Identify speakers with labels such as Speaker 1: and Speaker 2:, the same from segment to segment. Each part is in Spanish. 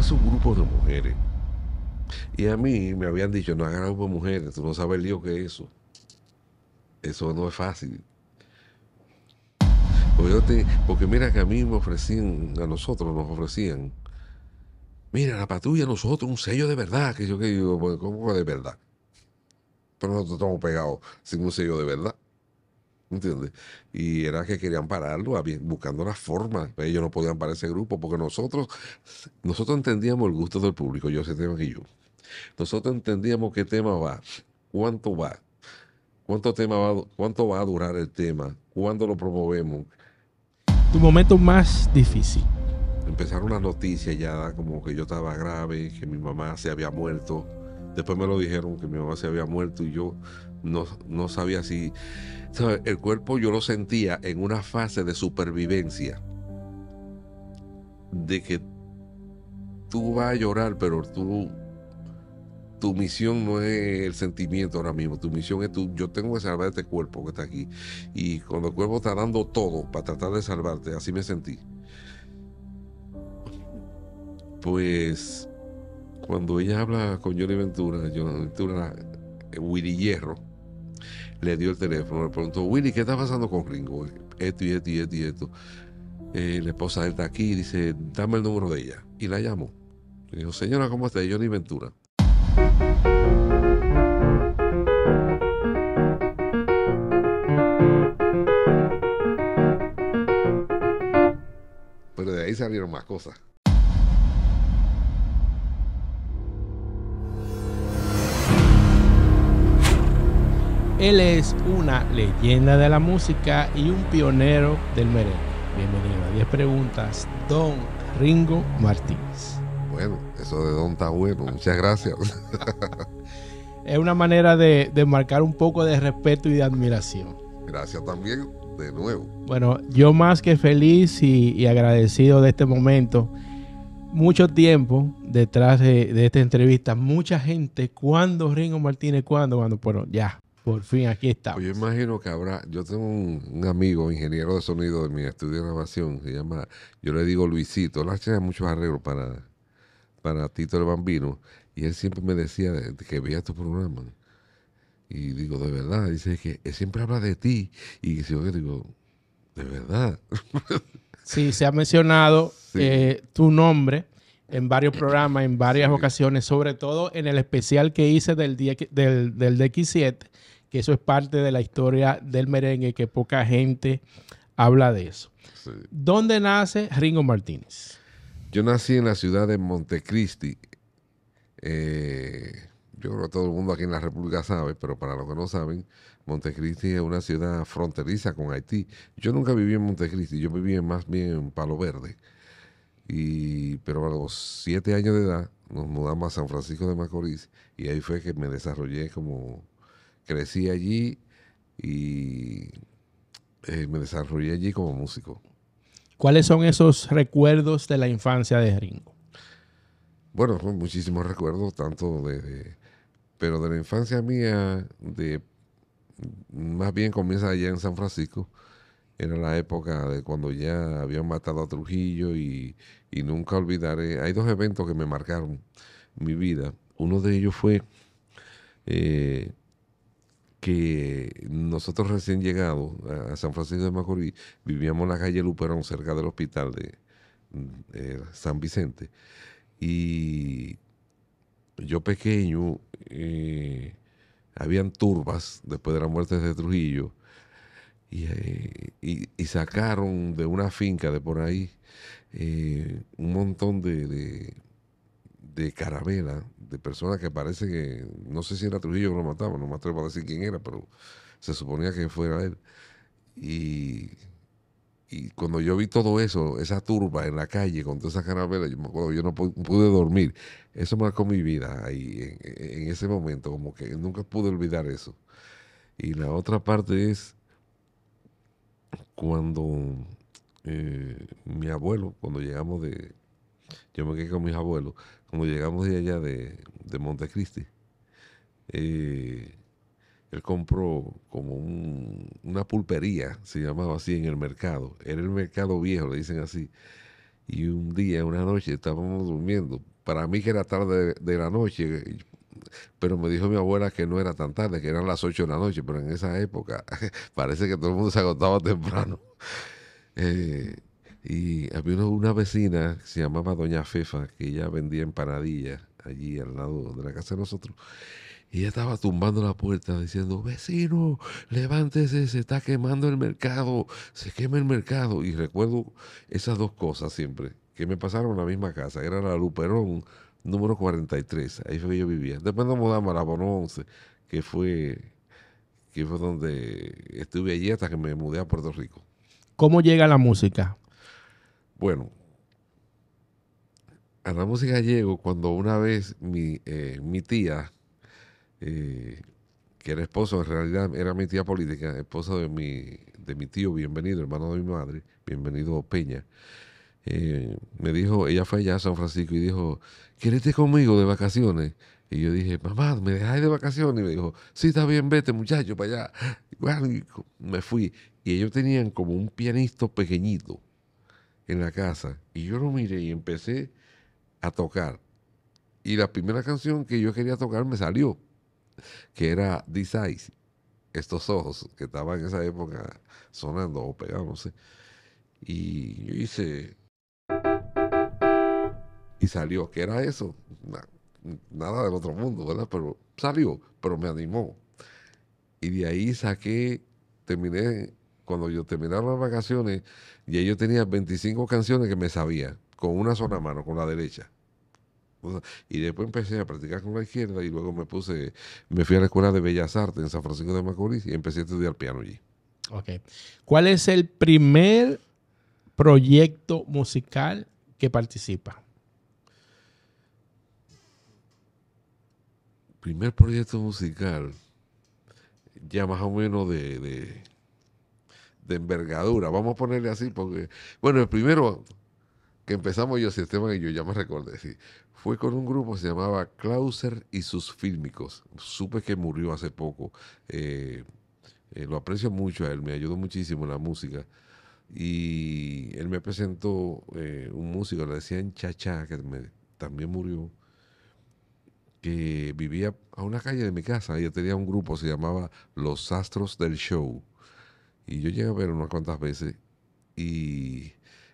Speaker 1: llevó un grupo de mujeres. Y a mí me habían dicho, no hagan grupo de mujeres, tú no sabes el lío que eso. Eso no es fácil. Porque, mira que a mí me ofrecían, a nosotros nos ofrecían, mira, la patrulla, nosotros, un sello de verdad, que yo que digo, ¿cómo de verdad? Pero nosotros estamos pegados sin un sello de verdad. ¿Entiendes? Y era que querían pararlo, buscando la forma. Ellos no podían parar ese grupo porque nosotros, nosotros entendíamos el gusto del público, yo ese tema que yo. Nosotros entendíamos qué tema va, cuánto va, cuánto, tema va, cuánto va a durar el tema, cuándo lo promovemos.
Speaker 2: Tu momento más difícil.
Speaker 1: Empezaron las noticias ya como que yo estaba grave, que mi mamá se había muerto. Después me lo dijeron que mi mamá se había muerto y yo no, no sabía si el cuerpo yo lo sentía en una fase de supervivencia, de que tú vas a llorar, pero tú, tu misión no es el sentimiento ahora mismo, tu misión es tú, yo tengo que salvar este cuerpo que está aquí. Y cuando el cuerpo está dando todo para tratar de salvarte, así me sentí. Pues cuando ella habla con Johnny Ventura, Johnny Ventura, eh, Willy Hierro, le dio el teléfono, le preguntó, Willy, ¿qué está pasando con Ringo? Esto y esto y esto y esto. Eh, la esposa de está aquí y dice, dame el número de ella. Y la llamó. Le dijo, señora, ¿cómo está? Johnny Ventura. Pero de ahí salieron más cosas.
Speaker 2: Él es una leyenda de la música y un pionero del merengue. Bienvenido a 10 Preguntas, Don Ringo Martínez.
Speaker 1: Bueno, eso de Don está bueno. Muchas gracias.
Speaker 2: es una manera de, marcar un poco de respeto y de admiración.
Speaker 1: Gracias también, de nuevo.
Speaker 2: Bueno, yo más que feliz y, agradecido de este momento mucho tiempo detrás de, esta entrevista. Mucha gente, ¿cuándo Ringo Martínez? ¿Cuándo? Cuando, bueno, ya, por fin, aquí
Speaker 1: está. Pues yo imagino que habrá, yo tengo un, amigo, ingeniero de sonido de mi estudio de grabación, se llama, yo le digo Luisito, él hace muchos arreglos para, para Tito el Bambino, y él siempre me decía que veía tu programa. Y digo, de verdad, dice que él siempre habla de ti, y yo digo,
Speaker 2: de verdad. sí, se ha mencionado eh, tu nombre en varios programas, en varias ocasiones, sobre todo en el especial que hice del, día, del, del DX7 que eso es parte de la historia del merengue, que poca gente habla de eso. ¿Dónde nace Ringo Martínez? Yo nací
Speaker 1: en la ciudad de Montecristi. Eh, yo creo que todo el mundo aquí en la República sabe, pero para los que no saben, Montecristi es una ciudad fronteriza con Haití. Yo nunca viví en Montecristi, yo viví más bien en Palo Verde. Y, pero a los siete años de edad nos mudamos a San Francisco de Macorís y ahí fue que me desarrollé como crecí allí y eh, me desarrollé allí como músico.
Speaker 2: ¿Cuáles son esos recuerdos de la infancia de Ringo?
Speaker 1: Bueno, muchísimos recuerdos, tanto de, Pero de la infancia mía, de más bien comienza allá en San Francisco. Era la época de cuando ya habían matado a Trujillo y, nunca olvidaré. Hay dos eventos que me marcaron mi vida. Uno de ellos fue eh, que nosotros recién llegados a San Francisco de Macorís, vivíamos en la calle Luperón, cerca del hospital de eh, San Vicente. Y yo pequeño, eh, habían turbas después de la muerte de Trujillo, y, eh, sacaron de una finca de por ahí un montón de, de, de de personas que parece que, no sé si era Trujillo que lo mataba, no me atrevo a decir quién era, pero se suponía que fuera él. Y, cuando yo vi todo eso, esa turba en la calle con todas esas carabelas, yo no pude dormir. Eso marcó mi vida ahí, en, ese momento, como que nunca pude olvidar eso. Y la otra parte es cuando eh, mi abuelo, cuando llegamos de, yo me quedé con mis abuelos, cuando llegamos de allá de, Montecristi, eh, él compró como una pulpería, se llamaba así, en el mercado. Era el mercado viejo, le dicen así. Y un día, una noche, estábamos durmiendo. Para mí que era tarde de la noche, pero me dijo mi abuela que no era tan tarde, que eran las 8 de la noche, pero en esa época parece que todo el mundo se agotaba temprano. Eh, y había una, vecina que se llamaba Doña Fefa, que ella vendía empanadillas allí al lado de la casa de nosotros. Y ella estaba tumbando la puerta diciendo, vecino, levántese, se está quemando el mercado, se quema el mercado. Y recuerdo esas dos cosas siempre, que me pasaron en la misma casa. Era la Luperón número 43, ahí fue que yo vivía. Después nos mudamos a la Bono 11, que fue, que fue donde estuve allí hasta que me mudé a Puerto Rico.
Speaker 2: ¿Cómo llega la música? Bueno,
Speaker 1: a la música Gallego, cuando una vez mi, eh, tía, eh, que era esposo, en realidad era mi tía política, esposa de mi, de mi tío, bienvenido, hermano de mi madre, bienvenido Peña, eh, me dijo, ella fue allá a San Francisco y dijo, ¿quieres ir conmigo de vacaciones? Y yo dije, mamá, ¿me dejáis de vacaciones? Y me dijo, sí, está bien, vete muchacho para allá. bueno, me fui. Y ellos tenían como un pianista pequeñito en la casa. Y yo lo miré y empecé a tocar. Y la primera canción que yo quería tocar me salió, que era This Eyes, estos ojos que estaban en esa época sonando o pegándose. Y yo hice. Y salió, que era eso. nada del otro mundo, ¿verdad? Pero salió, pero me animó. Y de ahí saqué, terminé cuando yo terminaron las vacaciones, y yo tenía 25 canciones que me sabía, con una sola mano, con la derecha. Y después empecé a practicar con la izquierda y luego me puse, me fui a la escuela de Bellas Artes en San Francisco de Macorís y empecé a estudiar piano allí.
Speaker 2: Ok. ¿Cuál es el primer proyecto musical que participa?
Speaker 1: Primer proyecto musical, ya más o menos de de envergadura, vamos a ponerle así, porque, bueno, el primero que empezamos yo, Sistema y yo, ya me recordé, fue con un grupo que se llamaba Clauser y sus fílmicos. Supe que murió hace poco. Eh, eh, lo aprecio mucho a él, me ayudó muchísimo en la música. Y él me presentó eh, un músico, le decían Chacha, que también murió, que vivía a una calle de mi casa. Ella tenía un grupo, se llamaba Los Astros del Show. Y yo llegué a ver unas cuantas veces y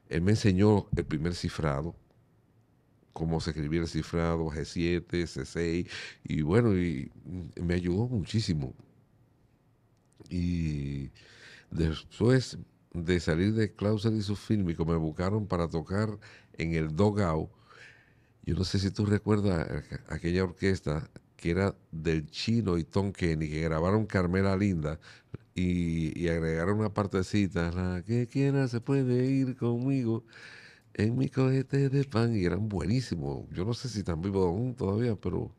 Speaker 1: él me enseñó el primer cifrado, cómo se escribía el cifrado, G7, C6, y bueno, y me ayudó muchísimo. Y después de salir de Clauser y su fílmico, me buscaron para tocar en el Dogao. Yo no sé si tú recuerdas aquella orquesta que era del chino y Tom Kenny, que grabaron Carmela Linda y, y agregaron una partecita, la que quiera se puede ir conmigo en mi cohete de pan, y eran buenísimos. Yo no sé si están vivos aún todavía, pero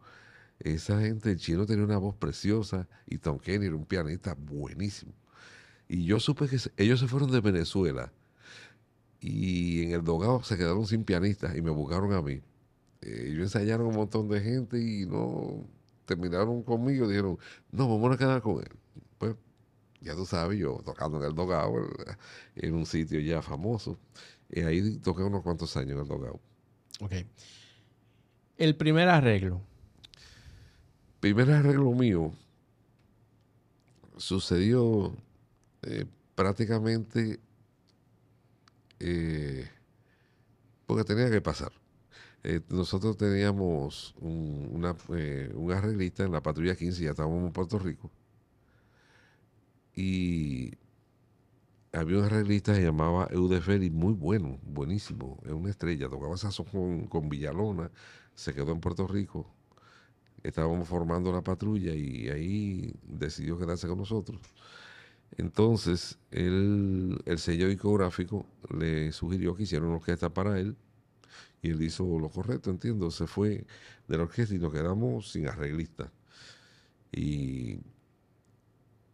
Speaker 1: esa gente, el chino tenía una voz preciosa y Tom Kenny era un pianista buenísimo. Y yo supe que ellos se fueron de Venezuela y en el Dogado se quedaron sin pianistas y me buscaron a mí eh, yo ensayaron un montón de gente y no terminaron conmigo. Dijeron, no, vamos a quedar con él. Pues ya tú sabes, yo tocando en el Dogao, en un sitio ya famoso. Y eh, ahí toqué unos cuantos años en el Dogao. Ok. El primer arreglo. Primer arreglo mío sucedió eh, prácticamente eh, porque tenía que pasar. Eh, nosotros teníamos un, una, eh, arreglista en la patrulla 15, ya estábamos en Puerto Rico. Y había un arreglista que se llamaba Eude muy bueno, buenísimo, es una estrella, tocaba sazón con, Villalona, se quedó en Puerto Rico, estábamos formando la patrulla y ahí decidió quedarse con nosotros. Entonces, el sello discográfico le sugirió que hiciera una orquesta para él y él hizo lo correcto, entiendo, se fue de la orquesta y nos quedamos sin arreglista. Y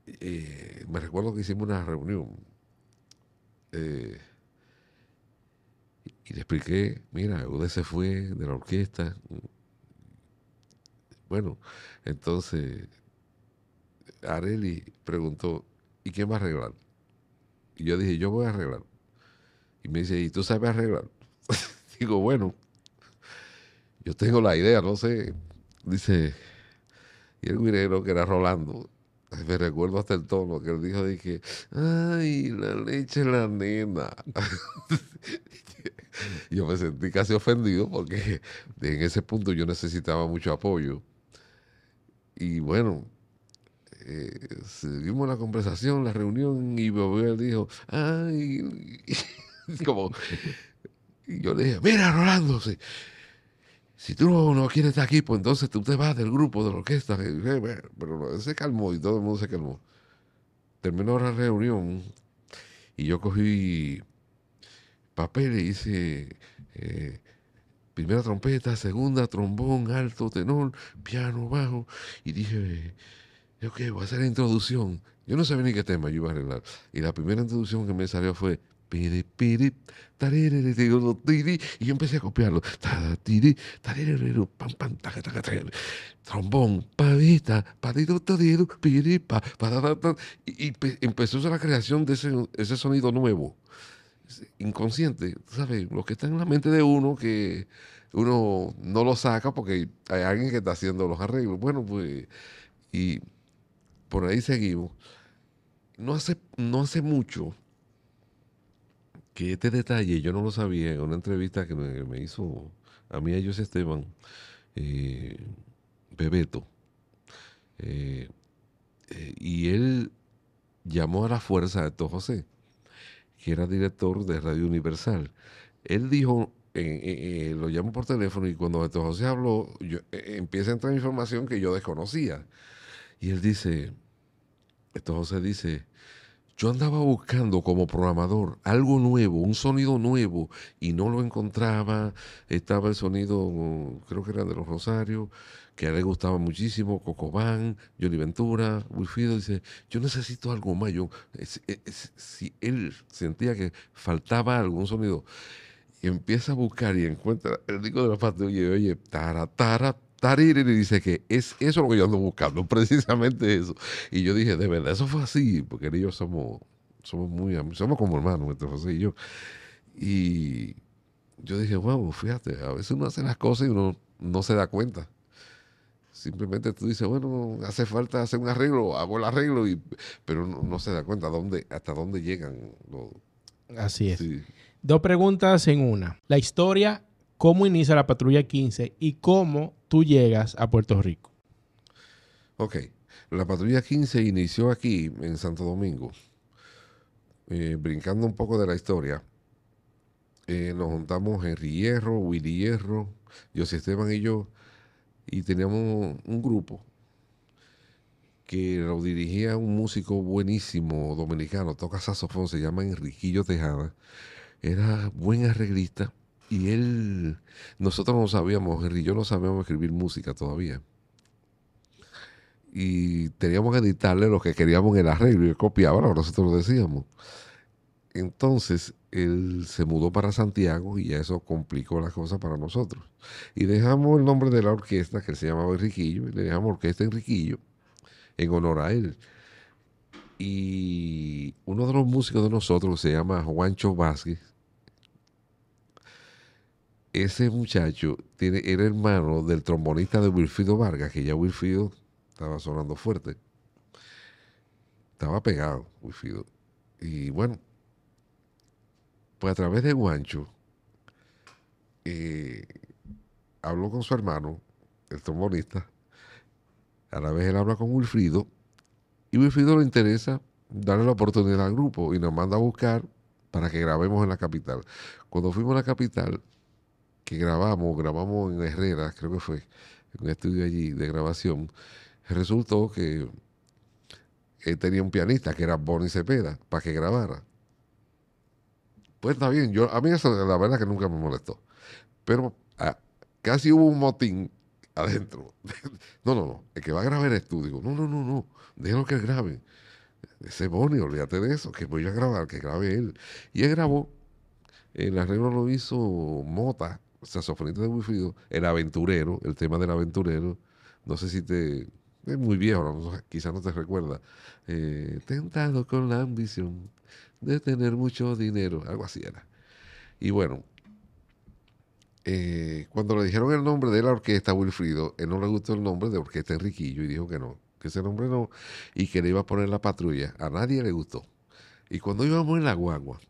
Speaker 1: eh, me recuerdo que hicimos una reunión eh, y le expliqué, mira, Ud se fue de la orquesta. Bueno, entonces Areli preguntó, ¿y quién va a arreglar? Y yo dije, yo voy a arreglar. Y me dice, ¿y tú sabes arreglar? Digo, bueno, yo tengo la idea, no sé. Dice, y el guirero que era Rolando, me recuerdo hasta el tono que él dijo, dije, ay, la leche la nena. yo me sentí casi ofendido porque en ese punto yo necesitaba mucho apoyo. Y bueno, eh, seguimos la conversación, la reunión, y él dijo, ay, como y yo le dije, mira, Rolando, si, tú no, quieres estar aquí, pues entonces tú te vas del grupo de la orquesta. Dije, pero se calmó y todo el mundo se calmó. Terminó la reunión y yo cogí papel y hice eh, primera trompeta, segunda, trombón, alto, tenor, piano, bajo. Y dije, yo qué, voy a hacer la introducción. Yo no sabía ni qué tema yo iba a arreglar. Y la primera introducción que me salió fue y yo empecé a copiarlo. Trombón, y empezó a la creación de ese, sonido nuevo, inconsciente, ¿sabes? Lo que está en la mente de uno que uno no lo saca porque hay alguien que está haciendo los arreglos. Bueno, pues, y por ahí seguimos. No hace, no hace mucho que este detalle yo no lo sabía en una entrevista que me, hizo a mí a José Esteban eh, Bebeto. Eh, eh, y él llamó a la fuerza a Héctor José, que era director de Radio Universal. Él dijo, lo llamo por teléfono y cuando Héctor José habló, empieza a entrar información que yo desconocía. Y él dice, Héctor José dice, yo andaba buscando como programador algo nuevo, un sonido nuevo, y no lo encontraba. Estaba el sonido, creo que era de los Rosarios, que a él le gustaba muchísimo, Cocobán, Johnny Ventura, Wilfido. Dice, yo necesito algo más. si él sentía que faltaba algún sonido, empieza a buscar y encuentra el disco de la patria, oye, oye, tara, y dice que es eso lo que yo ando buscando, precisamente eso. Y yo dije, de verdad, eso fue así, porque él y yo somos, somos muy somos como hermanos, entre José y yo. Y yo dije, wow, fíjate, a veces uno hace las cosas y uno no se da cuenta. Simplemente tú dices, bueno, hace falta hacer un arreglo, hago el arreglo, y, pero no, se da cuenta dónde, hasta dónde llegan. Los,
Speaker 2: Así es. Dos preguntas en una. La historia cómo inicia la patrulla 15 y cómo tú llegas a Puerto Rico. Ok,
Speaker 1: la patrulla 15 inició aquí en Santo Domingo. Eh, brincando un poco de la historia, eh, nos juntamos Henry Hierro, Willy Hierro, José Esteban y yo, y teníamos un grupo que lo dirigía un músico buenísimo dominicano, toca saxofón, se llama Enriquillo Tejada. Era buen arreglista y él, nosotros no sabíamos, Henry y yo no sabíamos escribir música todavía. Y teníamos que editarle lo que queríamos en el arreglo y él copiaba lo nosotros lo decíamos. Entonces él se mudó para Santiago y ya eso complicó las cosas para nosotros. Y dejamos el nombre de la orquesta que se llamaba Enriquillo y le dejamos Orquesta Enriquillo en honor a él. Y uno de los músicos de nosotros, se llama Juancho Vázquez, ese muchacho tiene, era hermano del trombonista de Wilfrido Vargas, que ya Wilfrido estaba sonando fuerte. Estaba pegado, Wilfrido. Y bueno, pues a través de Guancho, eh, habló con su hermano, el trombonista. A la vez él habla con Wilfrido. Y Wilfrido le interesa darle la oportunidad al grupo y nos manda a buscar para que grabemos en la capital. Cuando fuimos a la capital, que grabamos, grabamos en Herrera, creo que fue, en un estudio allí de grabación, resultó que él eh, tenía un pianista que era Bonnie Cepeda para que grabara. Pues está bien, yo, a mí eso la verdad que nunca me molestó. Pero ah, casi hubo un motín adentro. no, no, no, el que va a grabar el estudio. No, no, no, no, déjalo que grabe. Ese Bonnie, olvídate de eso, que voy a grabar, que grabe él. Y él grabó, el arreglo lo hizo Mota, saxofonista de Wilfrido, el aventurero, el tema del aventurero, no sé si te... Es muy viejo, quizás no te recuerda. Eh, tentado con la ambición de tener mucho dinero, algo así era. Y bueno, eh, cuando le dijeron el nombre de la orquesta Wilfrido, él no le gustó el nombre de Orquesta Enriquillo y dijo que no, que ese nombre no, y que le iba a poner la patrulla. A nadie le gustó. Y cuando íbamos en la guagua,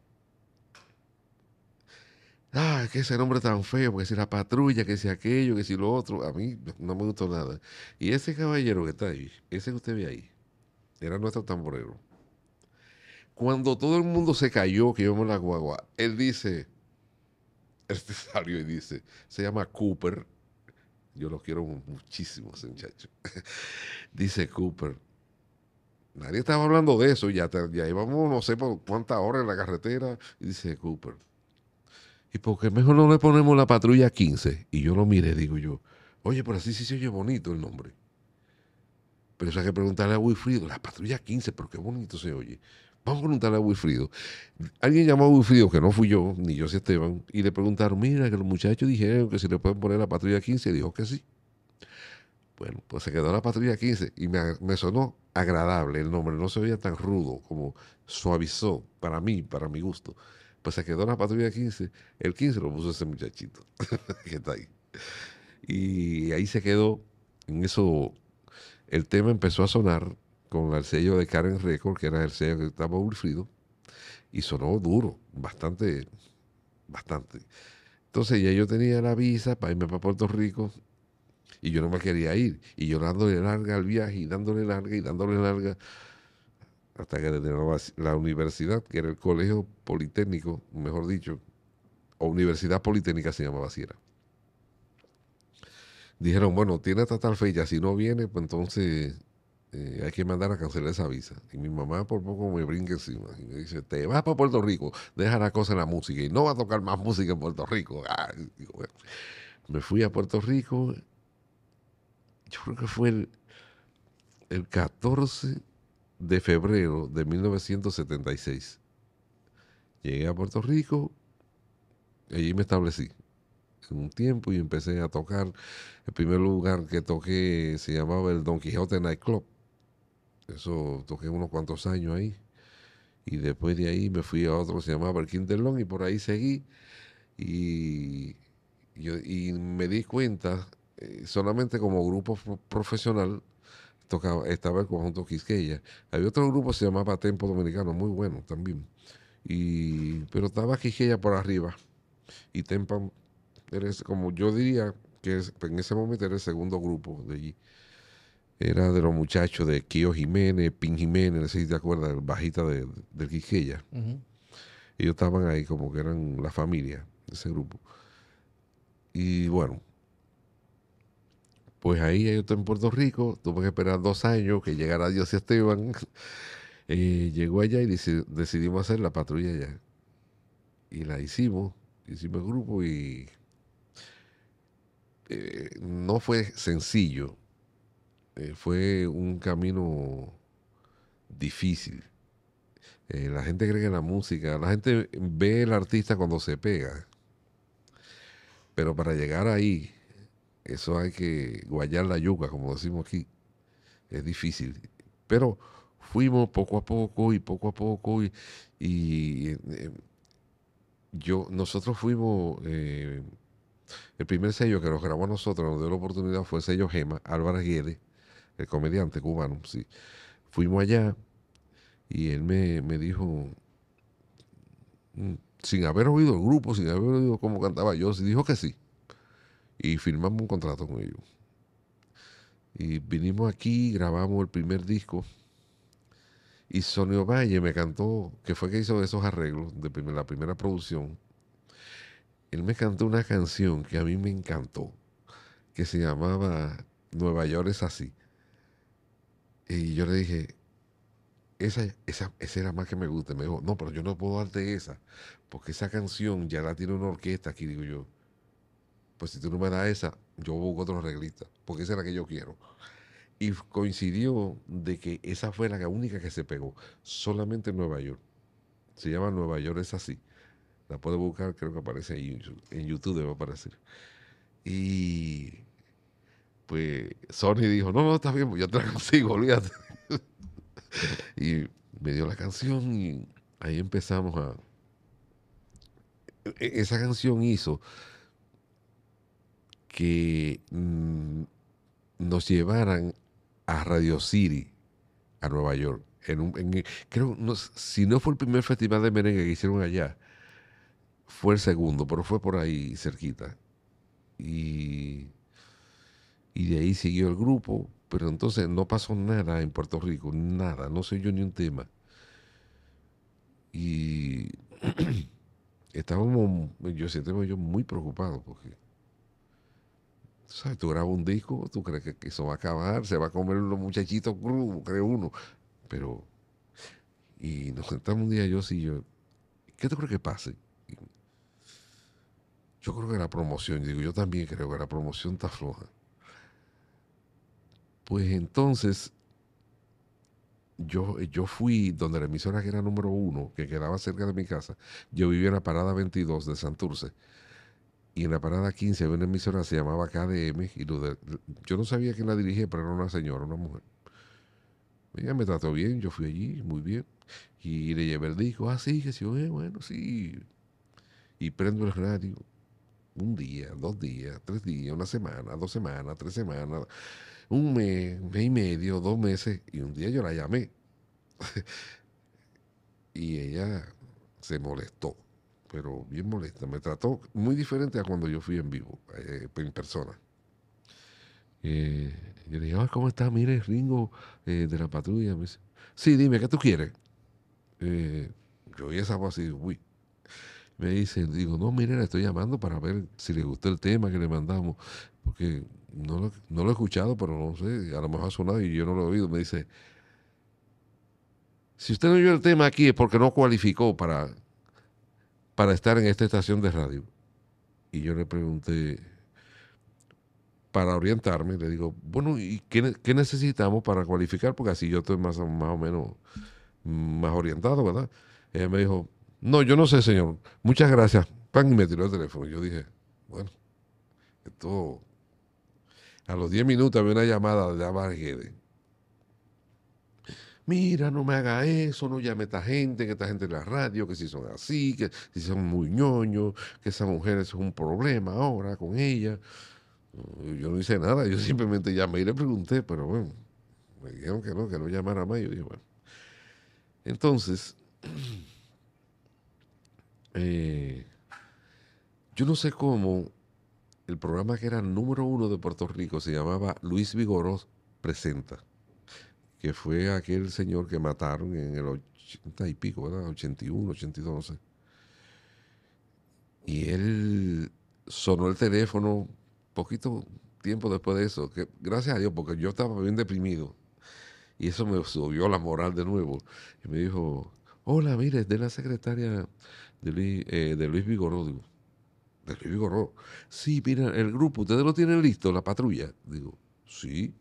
Speaker 1: Ah, que ese nombre tan feo, porque si la patrulla, que si aquello, que si lo otro, a mí no me gustó nada. Y ese caballero que está ahí, ese que usted ve ahí, era nuestro tamborero. Cuando todo el mundo se cayó, que yo me la guagua, él dice, este salió y dice, se llama Cooper, yo lo quiero muchísimo ese muchacho, dice Cooper, nadie estaba hablando de eso, ya, ya íbamos no sé por cuántas horas en la carretera, y dice Cooper, porque mejor no le ponemos la patrulla 15? Y yo lo miré, digo yo, oye, por así sí se oye bonito el nombre. Pero eso hay que preguntarle a Wilfrido, la patrulla 15, pero qué bonito se oye. Vamos a preguntarle a Wilfrido. Alguien llamó a Wilfrido, que no fui yo, ni yo, si Esteban, y le preguntaron, mira, que los muchachos dijeron que si le pueden poner la patrulla 15, y dijo que sí. Bueno, pues se quedó la patrulla 15 y me, me sonó agradable el nombre, no se veía tan rudo como suavizó para mí, para mi gusto. Pues se quedó en la patrulla 15. El 15 lo puso ese muchachito que está ahí. Y ahí se quedó. En eso el tema empezó a sonar con el sello de Karen Record, que era el sello que estaba Wilfrido, y sonó duro, bastante, bastante. Entonces ya yo tenía la visa para irme para Puerto Rico y yo no me quería ir. Y yo dándole larga al viaje y dándole larga y dándole larga hasta que desde la universidad, que era el Colegio Politécnico, mejor dicho, o Universidad Politécnica se llamaba Sierra. Dijeron, bueno, tiene hasta tal fecha, si no viene, pues entonces eh, hay que mandar a cancelar esa visa. Y mi mamá por poco me brinca encima y me dice, te vas para Puerto Rico, deja la cosa en la música y no va a tocar más música en Puerto Rico. Me fui a Puerto Rico, yo creo que fue el, el 14 de febrero de 1976. Llegué a Puerto Rico, allí me establecí en un tiempo y empecé a tocar. El primer lugar que toqué se llamaba el Don Quijote Night Club. Eso toqué unos cuantos años ahí. Y después de ahí me fui a otro se llamaba el Quintelón y por ahí seguí. Y, me di cuenta, eh, solamente como grupo profesional, tocaba, estaba el conjunto Quisqueya. Había otro grupo que se llamaba Tempo Dominicano, muy bueno también. Y, pero estaba Quisqueya por arriba y Tempo, como yo diría que en ese momento era el segundo grupo de allí. Era de los muchachos de Kio Jiménez, Pin Jiménez, no sé si te acuerdas, el bajita de, del Quisqueya. Ellos estaban ahí como que eran la familia, ese grupo. Y bueno, pues ahí yo estoy en Puerto Rico, tuve que esperar dos años que llegara Dios y Esteban. Eh, llegó allá y decidimos hacer la patrulla allá. Y la hicimos, hicimos el grupo y eh, no fue sencillo. Eh, fue un camino difícil. la gente cree que la música, la gente ve el artista cuando se pega. Pero para llegar ahí eso hay que guayar la yuca, como decimos aquí. Es difícil. Pero fuimos poco a poco y poco a poco y, eh, eh, yo, nosotros fuimos, eh, el primer sello que nos grabó a nosotros, nos dio la oportunidad, fue el sello Gema, Álvaro Guedes, el comediante cubano. Sí. Fuimos allá y él me, me dijo, mm, sin haber oído el grupo, sin haber oído cómo cantaba yo, dijo que sí y firmamos un contrato con ellos. Y vinimos aquí, grabamos el primer disco. Y Sonio Valle me cantó, que fue que hizo esos arreglos de la primera producción. Él me cantó una canción que a mí me encantó, que se llamaba Nueva York es así. Y yo le dije, esa, esa, esa era más que me guste Me dijo, no, pero yo no puedo darte esa, porque esa canción ya la tiene una orquesta aquí, digo yo pues si tú no me das esa, yo busco otro reglista, porque esa es la que yo quiero. Y coincidió de que esa fue la única que se pegó, solamente en Nueva York. Se llama Nueva York, es así. La puedes buscar, creo que aparece ahí en YouTube, debe aparecer. Y pues Sony dijo, no, no, está bien, pues, yo te la consigo, olvídate. y me dio la canción y ahí empezamos a... E, esa canción hizo que mm, nos llevaran a Radio City, a Nueva York. creo, si no fue el primer festival de merengue que hicieron allá, fue el segundo, pero fue por ahí cerquita. Y, de ahí siguió el grupo, pero entonces no pasó nada en Puerto Rico, nada, no sé yo ni un tema. Y estábamos, yo siento yo muy preocupado porque Tú sabes, tú grabas un disco, tú crees que eso va a acabar, se va a comer los muchachitos crudos, cree uno. Pero, y nos sentamos un día yo y yo, ¿qué te creo que pase? Yo creo que la promoción, digo, yo también creo que la promoción está floja. Pues entonces, yo, yo fui donde la emisora que era número uno, que quedaba cerca de mi casa, yo vivía en la parada 22 de Santurce y en la parada 15 había una emisora, se llamaba KDM, y yo no sabía quién la dirigía, pero era una señora, una mujer. Ella me trató bien, yo fui allí, muy bien, y le llevé el disco, ah, sí, que sí, bueno, sí. Y prendo el radio, un día, dos días, tres días, una semana, dos semanas, tres semanas, un mes, mes y medio, dos meses, y un día yo la llamé. y ella se molestó pero bien molesta. Me trató muy diferente a cuando yo fui en vivo, eh, en persona. Eh, yo le dije, ¿cómo está? Mire, Ringo eh, de la patrulla. Me dice, sí, dime, ¿qué tú quieres? Eh, yo oí esa voz así, uy. Me dice, digo, no, mire, le estoy llamando para ver si le gustó el tema que le mandamos, porque no lo, no lo he escuchado, pero no sé, a lo mejor ha sonado y yo no lo he oído. Me dice, si usted no oyó el tema aquí es porque no cualificó para para estar en esta estación de radio. Y yo le pregunté, para orientarme, le digo, bueno, ¿y qué, necesitamos para cualificar? Porque así yo estoy más, más o menos mm, más orientado, ¿verdad? Ella me dijo, no, yo no sé, señor. Muchas gracias. Pan, y me tiró el teléfono. Yo dije, bueno, esto... A los 10 minutos había una llamada de la mira, no me haga eso, no llame a esta gente, que esta gente en la radio, que si son así, que si son muy ñoños, que esa mujer es un problema ahora con ella. Yo no hice nada, yo simplemente llamé y le pregunté, pero bueno, me dijeron que no, que no llamara más. Yo dije, bueno. Entonces, eh, yo no sé cómo el programa que era el número uno de Puerto Rico se llamaba Luis Vigoros Presenta que fue aquel señor que mataron en el 80 y pico, ¿verdad? 81, 82, Y él sonó el teléfono poquito tiempo después de eso, que gracias a Dios, porque yo estaba bien deprimido. Y eso me subió la moral de nuevo. Y me dijo, hola, mire, es de la secretaria de Luis, eh, de Vigoró. ¿de Luis Vigoró? Sí, mira, el grupo, ¿ustedes lo tienen listo, la patrulla? Digo, sí.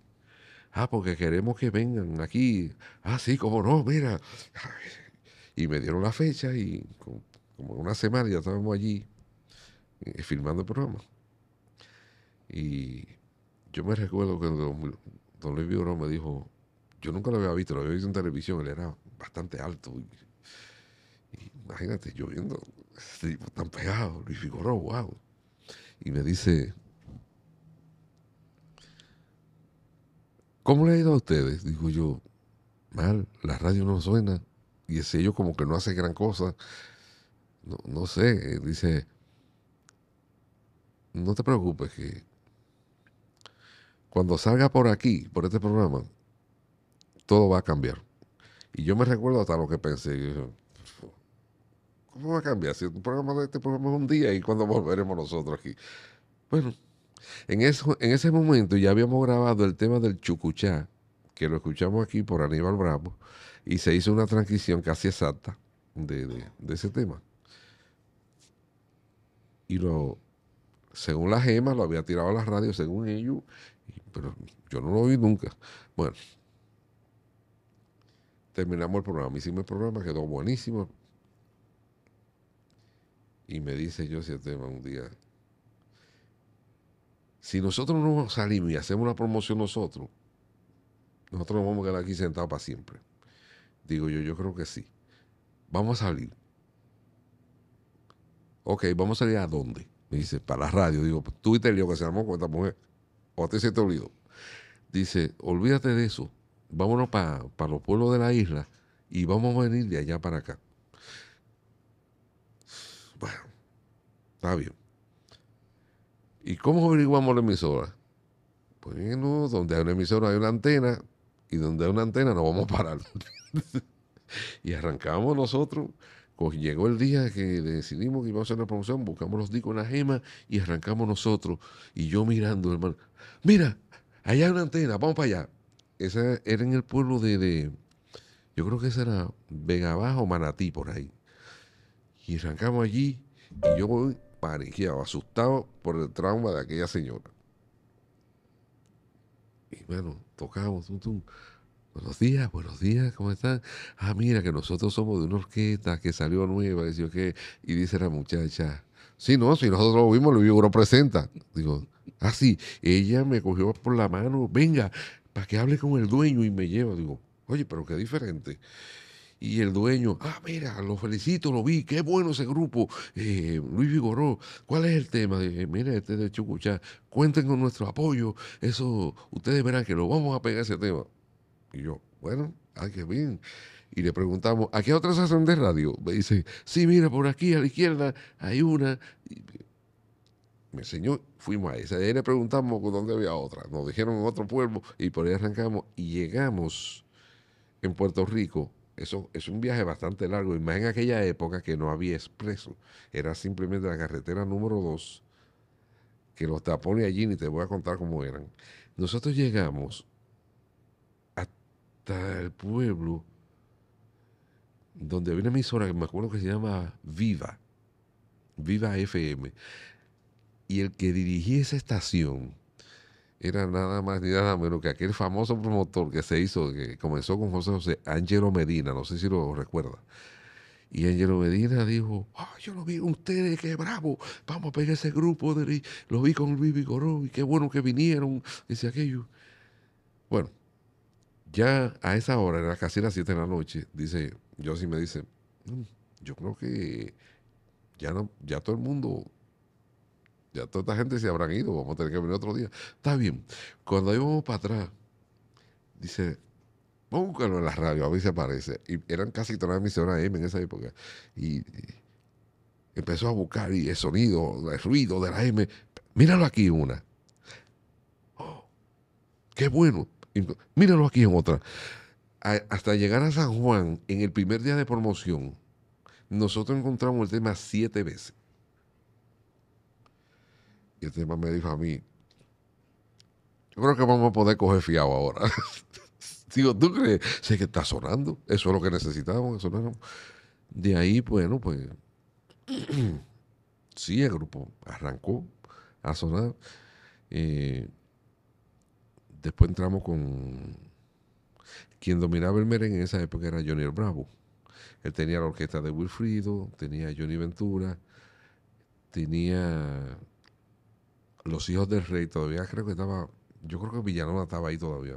Speaker 1: Ah, porque queremos que vengan aquí. Ah, sí, cómo no, mira. Y me dieron la fecha y como una semana ya estábamos allí eh, filmando el programa. Y yo me recuerdo que don, Luis Vigorón me dijo, yo nunca lo había visto, lo había visto en televisión, él era bastante alto. imagínate, yo viendo este tan pegado, Luis Vigorón, wow. Y me dice, ¿Cómo le ha ido a ustedes? Digo yo, mal, la radio no suena y ese yo, como que no hace gran cosa. No, sé, eh, dice, no te preocupes que cuando salga por aquí, por este programa, todo va a cambiar. Y yo me recuerdo hasta lo que pensé. ¿Cómo va a cambiar? Si un este programa de este programa es un día y cuando volveremos nosotros aquí. Bueno, en, en ese momento ya habíamos grabado el tema del chucuchá, que lo escuchamos aquí por Aníbal Bravo, y se hizo una transición casi exacta de, ese tema. Y lo, según la GEMA, lo había tirado a la radio según ellos, pero yo no lo vi nunca. Bueno, terminamos el programa, hicimos el programa, quedó buenísimo. Y me dice yo ese tema un día, si nosotros no salimos y hacemos una promoción nosotros, nosotros nos vamos a quedar aquí sentados para siempre. Digo yo, yo creo que sí. Vamos a salir. Ok, vamos a salir a dónde? Me dice, para la radio. Digo, pues, tú y te lío que se armó con esta mujer. O te se te olvidó. Dice, olvídate de eso. Vámonos para los pueblos de la isla y vamos a venir de allá para acá. Bueno, está bien. ¿Y cómo averiguamos la emisora? Pues no, donde hay una emisora hay una antena y donde hay una antena no vamos a parar. y arrancamos nosotros. Pues llegó el día que decidimos que íbamos a hacer la promoción, buscamos los discos en la gema y arrancamos nosotros. Y yo mirando, hermano, mira, allá hay una antena, vamos para allá. Esa era en el pueblo de, yo creo que esa era Vega o Manatí por ahí. Y arrancamos allí y yo voy paniqueado, asustado por el trauma de aquella señora. Y bueno, tocamos, tum, tum. Buenos días, buenos días, ¿cómo están? Ah, mira, que nosotros somos de una orquesta que salió nueva, que, y dice la muchacha, sí, no, si nosotros lo vimos, lo vimos, lo presenta. Digo, ah, sí, ella me cogió por la mano, venga, para que hable con el dueño y me lleva. Digo, oye, pero qué diferente y el dueño, ah, mira, lo felicito, lo vi, qué bueno ese grupo. Eh, Luis Vigoró, ¿cuál es el tema? Dije, mira, este de Chucuchá, cuenten con nuestro apoyo, eso, ustedes verán que lo vamos a pegar ese tema. Y yo, bueno, ah, qué bien. Y le preguntamos, ¿a qué otras hacen de radio? Me dice, sí, mira, por aquí a la izquierda hay una. me enseñó, fuimos a esa. Y le preguntamos dónde había otra. Nos dijeron en otro pueblo y por ahí arrancamos y llegamos en Puerto Rico eso es un viaje bastante largo. Y más en aquella época que no había expreso. Era simplemente la carretera número 2, que los tapones allí, ni te voy a contar cómo eran. Nosotros llegamos hasta el pueblo donde había una emisora que me acuerdo que se llama Viva, Viva FM. Y el que dirigía esa estación era nada más ni nada menos que aquel famoso promotor que se hizo, que comenzó con José José, Ángelo Medina, no sé si lo recuerda. Y Ángelo Medina dijo, yo lo vi ustedes, qué bravo, vamos a pegar ese grupo, de, lo vi con Luis Coro y qué bueno que vinieron, dice aquello. Bueno, ya a esa hora, era casi las 7 de la noche, dice, yo sí me dice, mm, yo creo que ya, no, ya todo el mundo ya toda esta gente se habrán ido, vamos a tener que venir otro día. Está bien. Cuando íbamos para atrás, dice, buscarlo en la radio, a ver si aparece. Y eran casi todas las M en esa época. Y, empezó a buscar y el sonido, el ruido de la M. Míralo aquí una. Oh, ¡Qué bueno! Míralo aquí en otra. hasta llegar a San Juan, en el primer día de promoción, nosotros encontramos el tema siete veces el tema este me dijo a mí, yo creo que vamos a poder coger fiado ahora. Digo, ¿tú crees? Sé que está sonando. Eso es lo que necesitábamos, que De ahí, bueno, pues, sí, el grupo arrancó a sonar. Eh, después entramos con... Quien dominaba el merengue en esa época era Johnny el Bravo. Él tenía la orquesta de Wilfrido, tenía Johnny Ventura, tenía los hijos del rey todavía creo que estaba. Yo creo que Villanova estaba ahí todavía.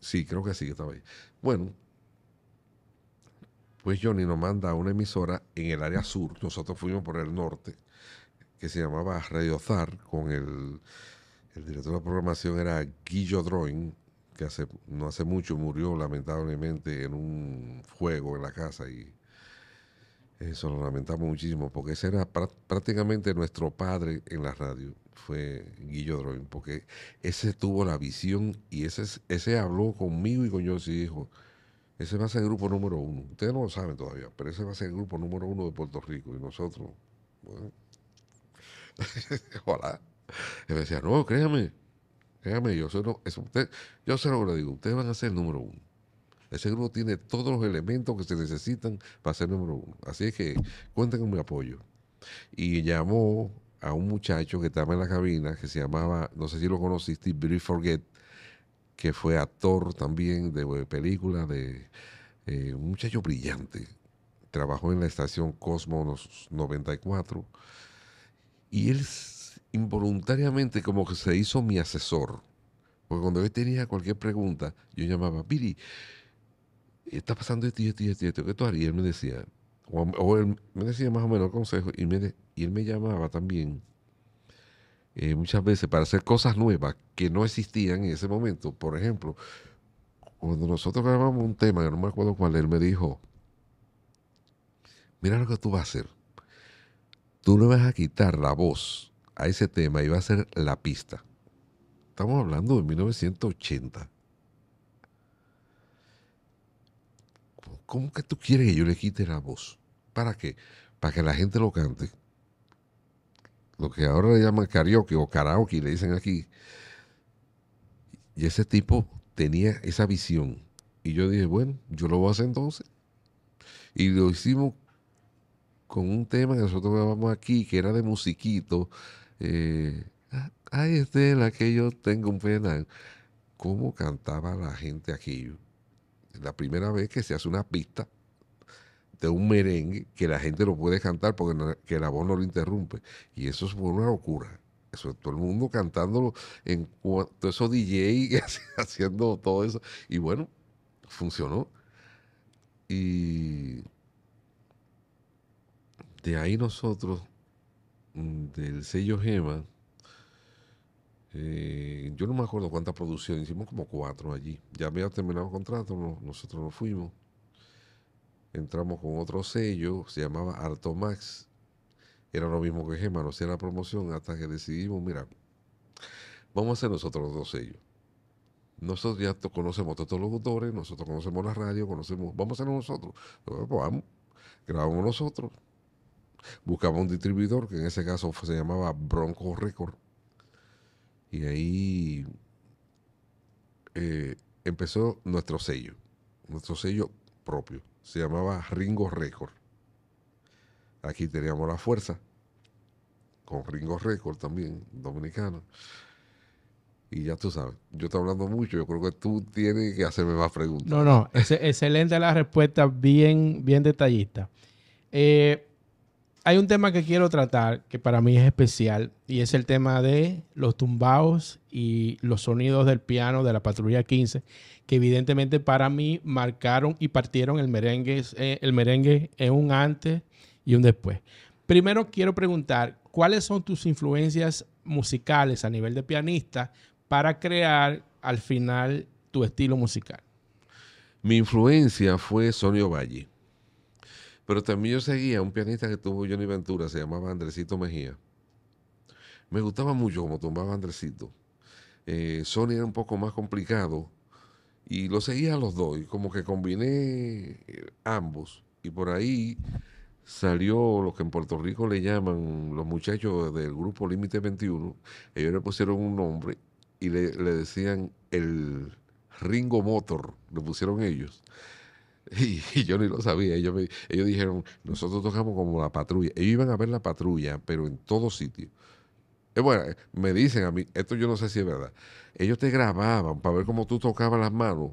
Speaker 1: Sí, creo que sí que estaba ahí. Bueno, pues Johnny nos manda a una emisora en el área sur. Nosotros fuimos por el norte, que se llamaba Radio Zar, con el, el director de programación era Guillo Droin, que hace, no hace mucho murió lamentablemente en un fuego en la casa y eso lo lamentamos muchísimo, porque ese era prácticamente nuestro padre en la radio, fue Guillo Droin, porque ese tuvo la visión y ese, ese habló conmigo y con yo y dijo, ese va a ser el grupo número uno. Ustedes no lo saben todavía, pero ese va a ser el grupo número uno de Puerto Rico. Y nosotros, bueno, ojalá. Y me decía, no, créame, créame, yo, soy, usted, yo se lo digo, ustedes van a ser el número uno. Ese grupo tiene todos los elementos que se necesitan para ser número uno. Así es que cuenten con mi apoyo. Y llamó a un muchacho que estaba en la cabina, que se llamaba, no sé si lo conociste, Billy Forget, que fue actor también de película de eh, un muchacho brillante. Trabajó en la estación Cosmos 94 y él involuntariamente como que se hizo mi asesor. Porque cuando él tenía cualquier pregunta, yo llamaba, Billy, está pasando esto y esto y esto, esto, ¿qué tú harías? Y él me decía, o, él me decía más o menos consejos y, él me llamaba también eh, muchas veces para hacer cosas nuevas que no existían en ese momento. Por ejemplo, cuando nosotros grabamos un tema, yo no me acuerdo cuál, él me dijo, mira lo que tú vas a hacer. Tú le vas a quitar la voz a ese tema y va a ser la pista. Estamos hablando de 1980. ¿cómo que tú quieres que yo le quite la voz? ¿Para qué? Para que la gente lo cante. Lo que ahora le llaman karaoke o karaoke, le dicen aquí. Y ese tipo tenía esa visión. Y yo dije, bueno, yo lo voy a hacer entonces. Y lo hicimos con un tema que nosotros grabamos aquí, que era de musiquito. Eh, Ay, ah, Estela, que yo tengo un penal. ¿Cómo cantaba la gente aquello? la primera vez que se hace una pista de un merengue que la gente lo puede cantar porque que la voz no lo interrumpe. Y eso fue una locura. Eso todo el mundo cantándolo en todos esos DJ haciendo todo eso. Y bueno, funcionó. Y de ahí nosotros, mm, del sello Gema, eh, yo no me acuerdo cuánta producción, hicimos como cuatro allí. Ya había terminado el contrato, nosotros nos fuimos. Entramos con otro sello, se llamaba Max, Era lo mismo que Gema, no hacía la promoción hasta que decidimos, mira, vamos a hacer nosotros los dos sellos. Nosotros ya conocemos todos los autores, nosotros conocemos la radio, conocemos, vamos a hacerlo nosotros. vamos, grabamos nosotros. Buscamos un distribuidor, que en ese caso se llamaba Bronco Record y ahí eh, empezó nuestro sello, nuestro sello propio. Se llamaba Ringo Record. Aquí teníamos la fuerza, con Ringo Record también, dominicano. Y ya tú sabes, yo estoy hablando mucho, yo creo que tú tienes que hacerme más preguntas. No,
Speaker 2: no, excelente la respuesta, bien, bien detallista. Eh, hay un tema que quiero tratar que para mí es especial y es el tema de los tumbaos y los sonidos del piano de la patrulla 15, que evidentemente para mí marcaron y partieron el merengue, eh, el merengue en un antes y un después. Primero quiero preguntar, ¿cuáles son tus influencias musicales a nivel de pianista para crear al final tu estilo musical?
Speaker 1: Mi influencia fue Sonio Valle pero también yo seguía un pianista que tuvo Johnny Ventura, se llamaba Andresito Mejía. Me gustaba mucho como tomaba Andresito. Eh, Sony era un poco más complicado y lo seguía a los dos como que combiné eh, ambos y por ahí salió lo que en Puerto Rico le llaman los muchachos del grupo Límite 21, ellos le pusieron un nombre y le, le decían el Ringo Motor, lo pusieron ellos. Y, yo ni lo sabía. Ellos, ellos dijeron, nosotros tocamos como la patrulla. Ellos iban a ver la patrulla, pero en todo sitio. es eh, bueno, eh, me dicen a mí, esto yo no sé si es verdad. Ellos te grababan para ver cómo tú tocabas las manos.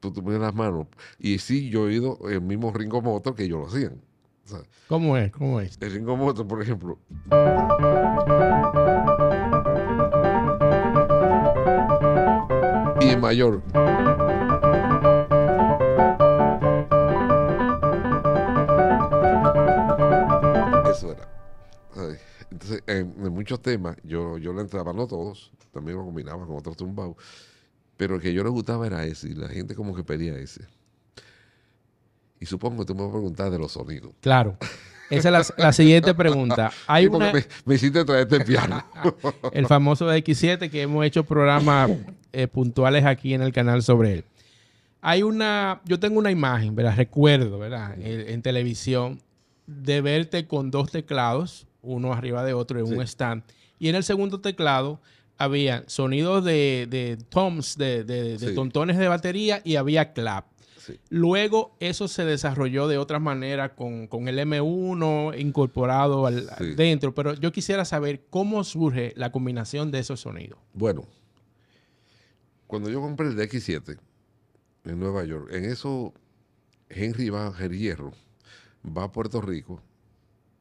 Speaker 1: Tú te las manos. Y sí, yo he ido el mismo Ringo Moto que ellos lo hacían.
Speaker 2: ¿Cómo es? ¿Cómo
Speaker 1: es? El Ringo Moto, por ejemplo. Y en mayor. en muchos temas yo, yo le entraba, no todos, también lo combinaba con otros tumbados, pero el que yo le gustaba era ese, y la gente como que pedía ese. Y supongo que tú me vas a preguntar de los sonidos.
Speaker 2: Claro. Esa es la, siguiente pregunta. Hay una...
Speaker 1: me, hiciste traer este
Speaker 2: piano. el famoso X7 que hemos hecho programas eh, puntuales aquí en el canal sobre él. Hay una, yo tengo una imagen, ¿verdad? Recuerdo, ¿verdad? en televisión de verte con dos teclados uno arriba de otro en un stand. Y en el segundo teclado había sonidos de, de toms, de, de, de tontones de batería y había clap. Luego eso se desarrolló de otra manera con, el M1 incorporado al, dentro, pero yo quisiera saber cómo surge la combinación de esos sonidos.
Speaker 1: Bueno, cuando yo compré el DX7 en Nueva York, en eso Henry va Hierro va a Puerto Rico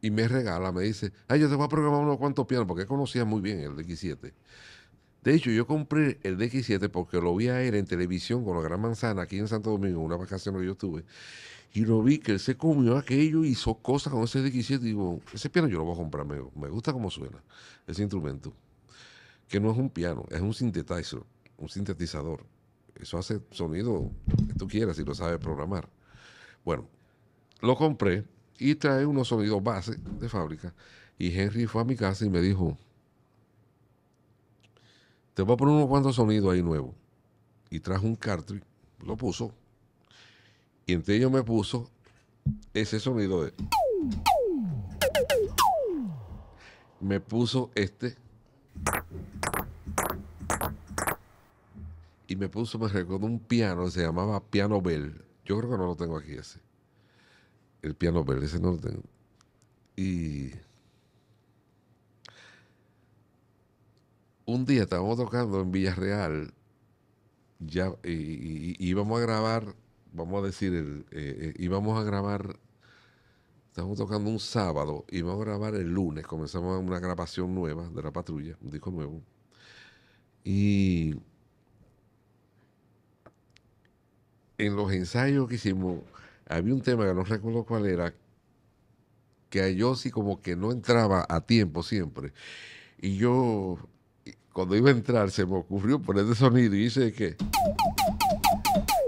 Speaker 1: y me regala, me dice, ay, yo te voy a programar unos cuantos pianos, porque conocía muy bien el DX7. De hecho, yo compré el DX7 porque lo vi a él en televisión con la Gran Manzana aquí en Santo Domingo, una vacación que yo tuve, y lo vi que él se comió aquello, hizo cosas con ese DX7, digo, ese piano yo lo voy a comprar, me gusta cómo suena ese instrumento, que no es un piano, es un sintetizer, un sintetizador. Eso hace sonido que tú quieras si lo sabes programar. Bueno, lo compré y trae unos sonidos base de fábrica. Y Henry fue a mi casa y me dijo, te voy a poner unos cuantos sonidos ahí nuevos. Y trajo un cartridge, lo puso, y entre ellos me puso ese sonido de... Me puso este. Y me puso, me recuerdo un piano, se llamaba Piano Bell. Yo creo que no lo tengo aquí ese el piano verde en orden. Y un día estábamos tocando en Villarreal ya, y, íbamos a grabar, vamos a decir, el, eh, eh, íbamos a grabar, estábamos tocando un sábado, íbamos a grabar el lunes, comenzamos una grabación nueva de La Patrulla, un disco nuevo. Y en los ensayos que hicimos, había un tema que no recuerdo cuál era, que yo sí como que no entraba a tiempo siempre. Y yo, cuando iba a entrar, se me ocurrió poner ese sonido y hice que...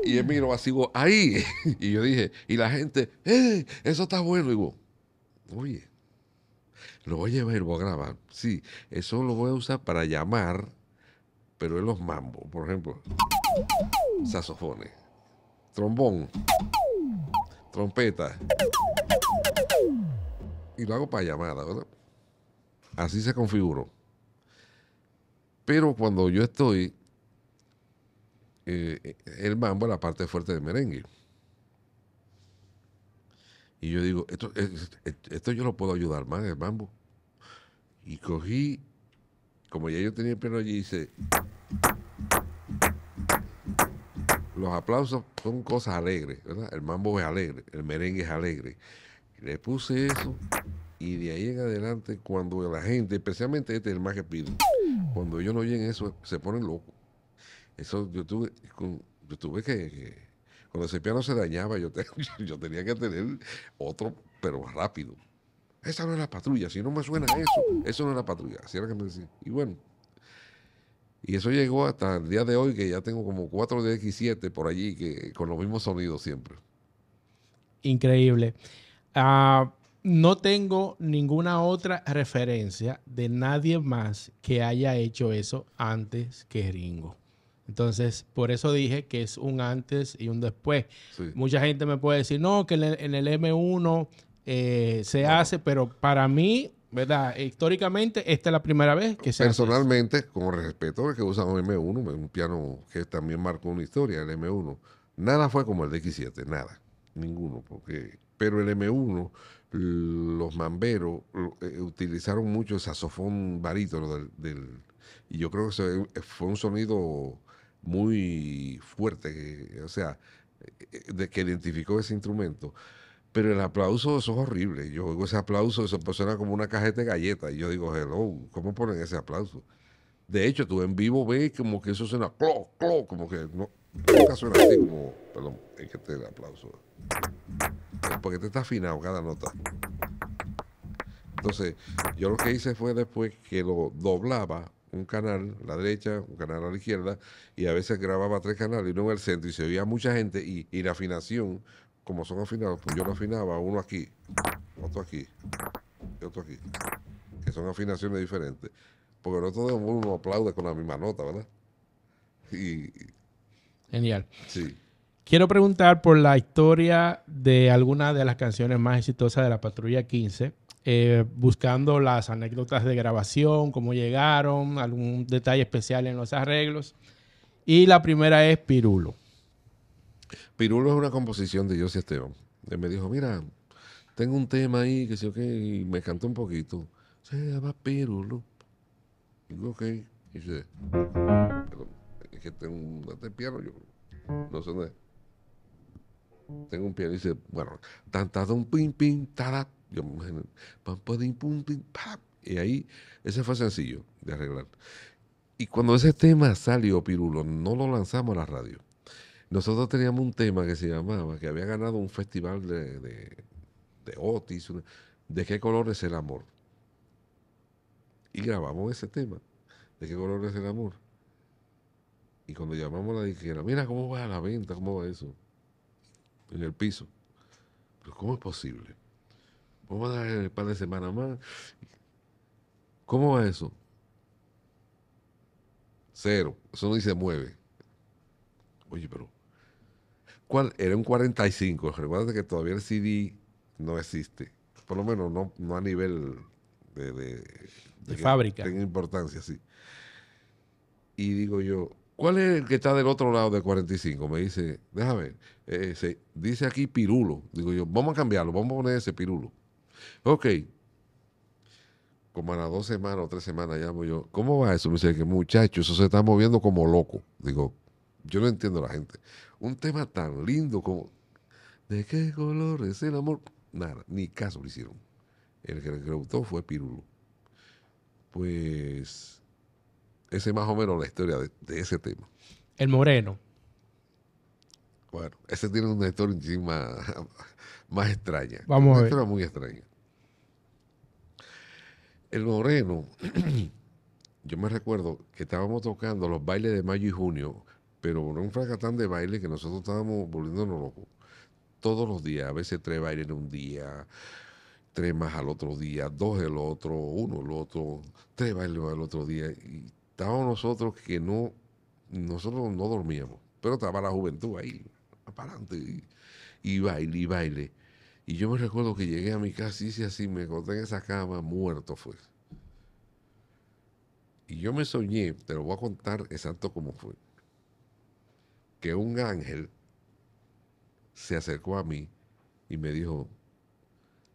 Speaker 1: Y él miró así, ahí. y yo dije, y la gente, eh, eso está bueno. digo, oye, lo voy a llevar voy a grabar. Sí, eso lo voy a usar para llamar, pero en los mambo, por ejemplo, saxofones, trombón trompeta. Y lo hago para llamada, ¿verdad? Así se configuró. Pero cuando yo estoy, eh, eh, el mambo es la parte fuerte del merengue. Y yo digo, esto, eh, esto yo lo puedo ayudar más, el mambo. Y cogí, como ya yo tenía el pelo allí, hice los aplausos son cosas alegres, ¿verdad? El mambo es alegre, el merengue es alegre. Le puse eso y de ahí en adelante, cuando la gente, especialmente este es el más que pido, cuando ellos no oyen eso, se ponen locos. Eso yo tuve, yo tuve que, cuando ese piano se dañaba, yo, tenía que tener otro, pero rápido. Esa no es la patrulla, si no me suena eso, eso no es la patrulla, así era que me Y bueno, y eso llegó hasta el día de hoy, que ya tengo como 4 x 7 por allí, que, con los mismos sonidos siempre.
Speaker 2: Increíble. Ah, no tengo ninguna otra referencia de nadie más que haya hecho eso antes que Ringo. Entonces, por eso dije que es un antes y un después. Mucha gente me puede decir, no, que en el, M1 eh, se hace, pero para mí ¿verdad? E, históricamente, esta es la primera vez que se
Speaker 1: Personalmente, con respeto al que usa un M1, un piano que también marcó una historia, el M1, nada fue como el DX7, nada, ninguno, porque pero el M1, los mamberos eh, utilizaron mucho el saxofón barítono del, y yo creo que eh, fue un sonido muy fuerte, o sea, eh, de que identificó ese instrumento. Pero el aplauso, eso es horrible. Yo oigo ese aplauso, eso pues suena como una cajeta de galletas. Y yo digo, hello, ¿cómo ponen ese aplauso? De hecho, tú en vivo ves como que eso suena clo, clo, como que no, nunca suena así como, perdón, es que te este el aplauso. Porque te este está afinado cada nota. Entonces, yo lo que hice fue después que lo doblaba un canal la derecha, un canal a la izquierda, y a veces grababa tres canales, uno en el centro, y se oía mucha gente, y, y la afinación como son afinados, pues yo no afinaba uno aquí, otro aquí y otro aquí, que son afinaciones diferentes, porque no todo el uno aplaude con la misma nota, ¿verdad? Y,
Speaker 2: Genial. Sí. Quiero preguntar por la historia de algunas de las canciones más exitosas de la Patrulla 15, eh, buscando las anécdotas de grabación, cómo llegaron, algún detalle especial en los arreglos. Y la primera es Pirulo.
Speaker 1: Pirulo es una composición de José Esteban. Él me dijo, mira, tengo un tema ahí, que sé yo y me canto un poquito. Se llama Pirulo. Digo, ok. Y dice, perdón, es que tengo un piano, yo no sé dónde. Tengo un piano y dice, bueno, un pim, pim, tada, Yo me imagino, pam, pam, pum, pim, pam. Y ahí, ese fue sencillo de arreglar. Y cuando ese tema salió, Pirulo, no lo lanzamos a la radio. Nosotros teníamos un tema que se llamaba, que había ganado un festival de, Otis, ¿de qué color es el amor? Y grabamos ese tema, ¿de qué color es el amor? Y cuando llamamos la dijera, mira cómo va la venta, cómo va eso, en el piso. Pero ¿cómo es posible? Vamos a dar el par de semanas más. ¿Cómo va eso? Cero, eso no dice mueve. Oye, pero era un 45. Recuerda que todavía el CD no existe. Por lo menos no, a nivel de, de,
Speaker 2: de, fábrica. Tiene
Speaker 1: importancia, sí. Y digo yo, ¿cuál es el que está del otro lado del 45? Me dice, déjame, ver, eh, dice aquí pirulo. Digo yo, vamos a cambiarlo, vamos a poner ese pirulo. Ok. Como a las dos semanas o tres semanas llamo yo, ¿cómo va eso? Me dice que muchachos, eso se está moviendo como loco. Digo, yo no entiendo la gente un tema tan lindo como ¿De qué color es el amor? Nada, ni caso lo hicieron. El que le fue Pirulo. Pues ese es más o menos la historia de, ese tema.
Speaker 2: El Moreno.
Speaker 1: Bueno, ese tiene una historia encima más extraña. Vamos a ver. historia muy extraña. El Moreno, yo me recuerdo que estábamos tocando los bailes de mayo y junio pero un fracatán de baile que nosotros estábamos volviéndonos locos. Todos los días, a veces tres bailes en un día, tres más al otro día, dos el otro, uno el otro, tres bailes el otro día. Y estábamos nosotros que no, nosotros no dormíamos, pero estaba la juventud ahí, para adelante, y, baile, y baile. Y yo me recuerdo que llegué a mi casa y hice así, me encontré en esa cama, muerto fue. Y yo me soñé, te lo voy a contar exacto cómo fue que un ángel se acercó a mí y me dijo,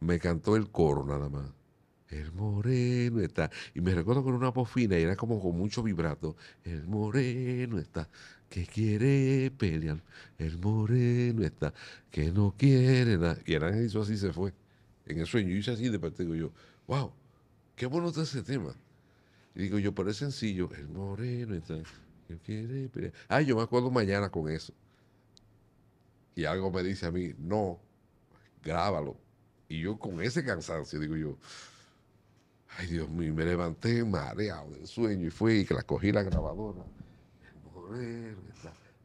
Speaker 1: me cantó el coro nada más. El moreno está. Y me recuerdo con una voz y era como con mucho vibrato. El moreno está que quiere pelear. El moreno está que no quiere nada. Y el ángel hizo así se fue. En el sueño. Y hice así de parte. Digo yo, wow, qué bueno está ese tema. Y digo yo, pero es sencillo. El moreno está Ay, yo me acuerdo mañana con eso. Y algo me dice a mí, no, grábalo. Y yo con ese cansancio digo yo, ay Dios mío, me levanté mareado del sueño y fui y que la cogí la grabadora.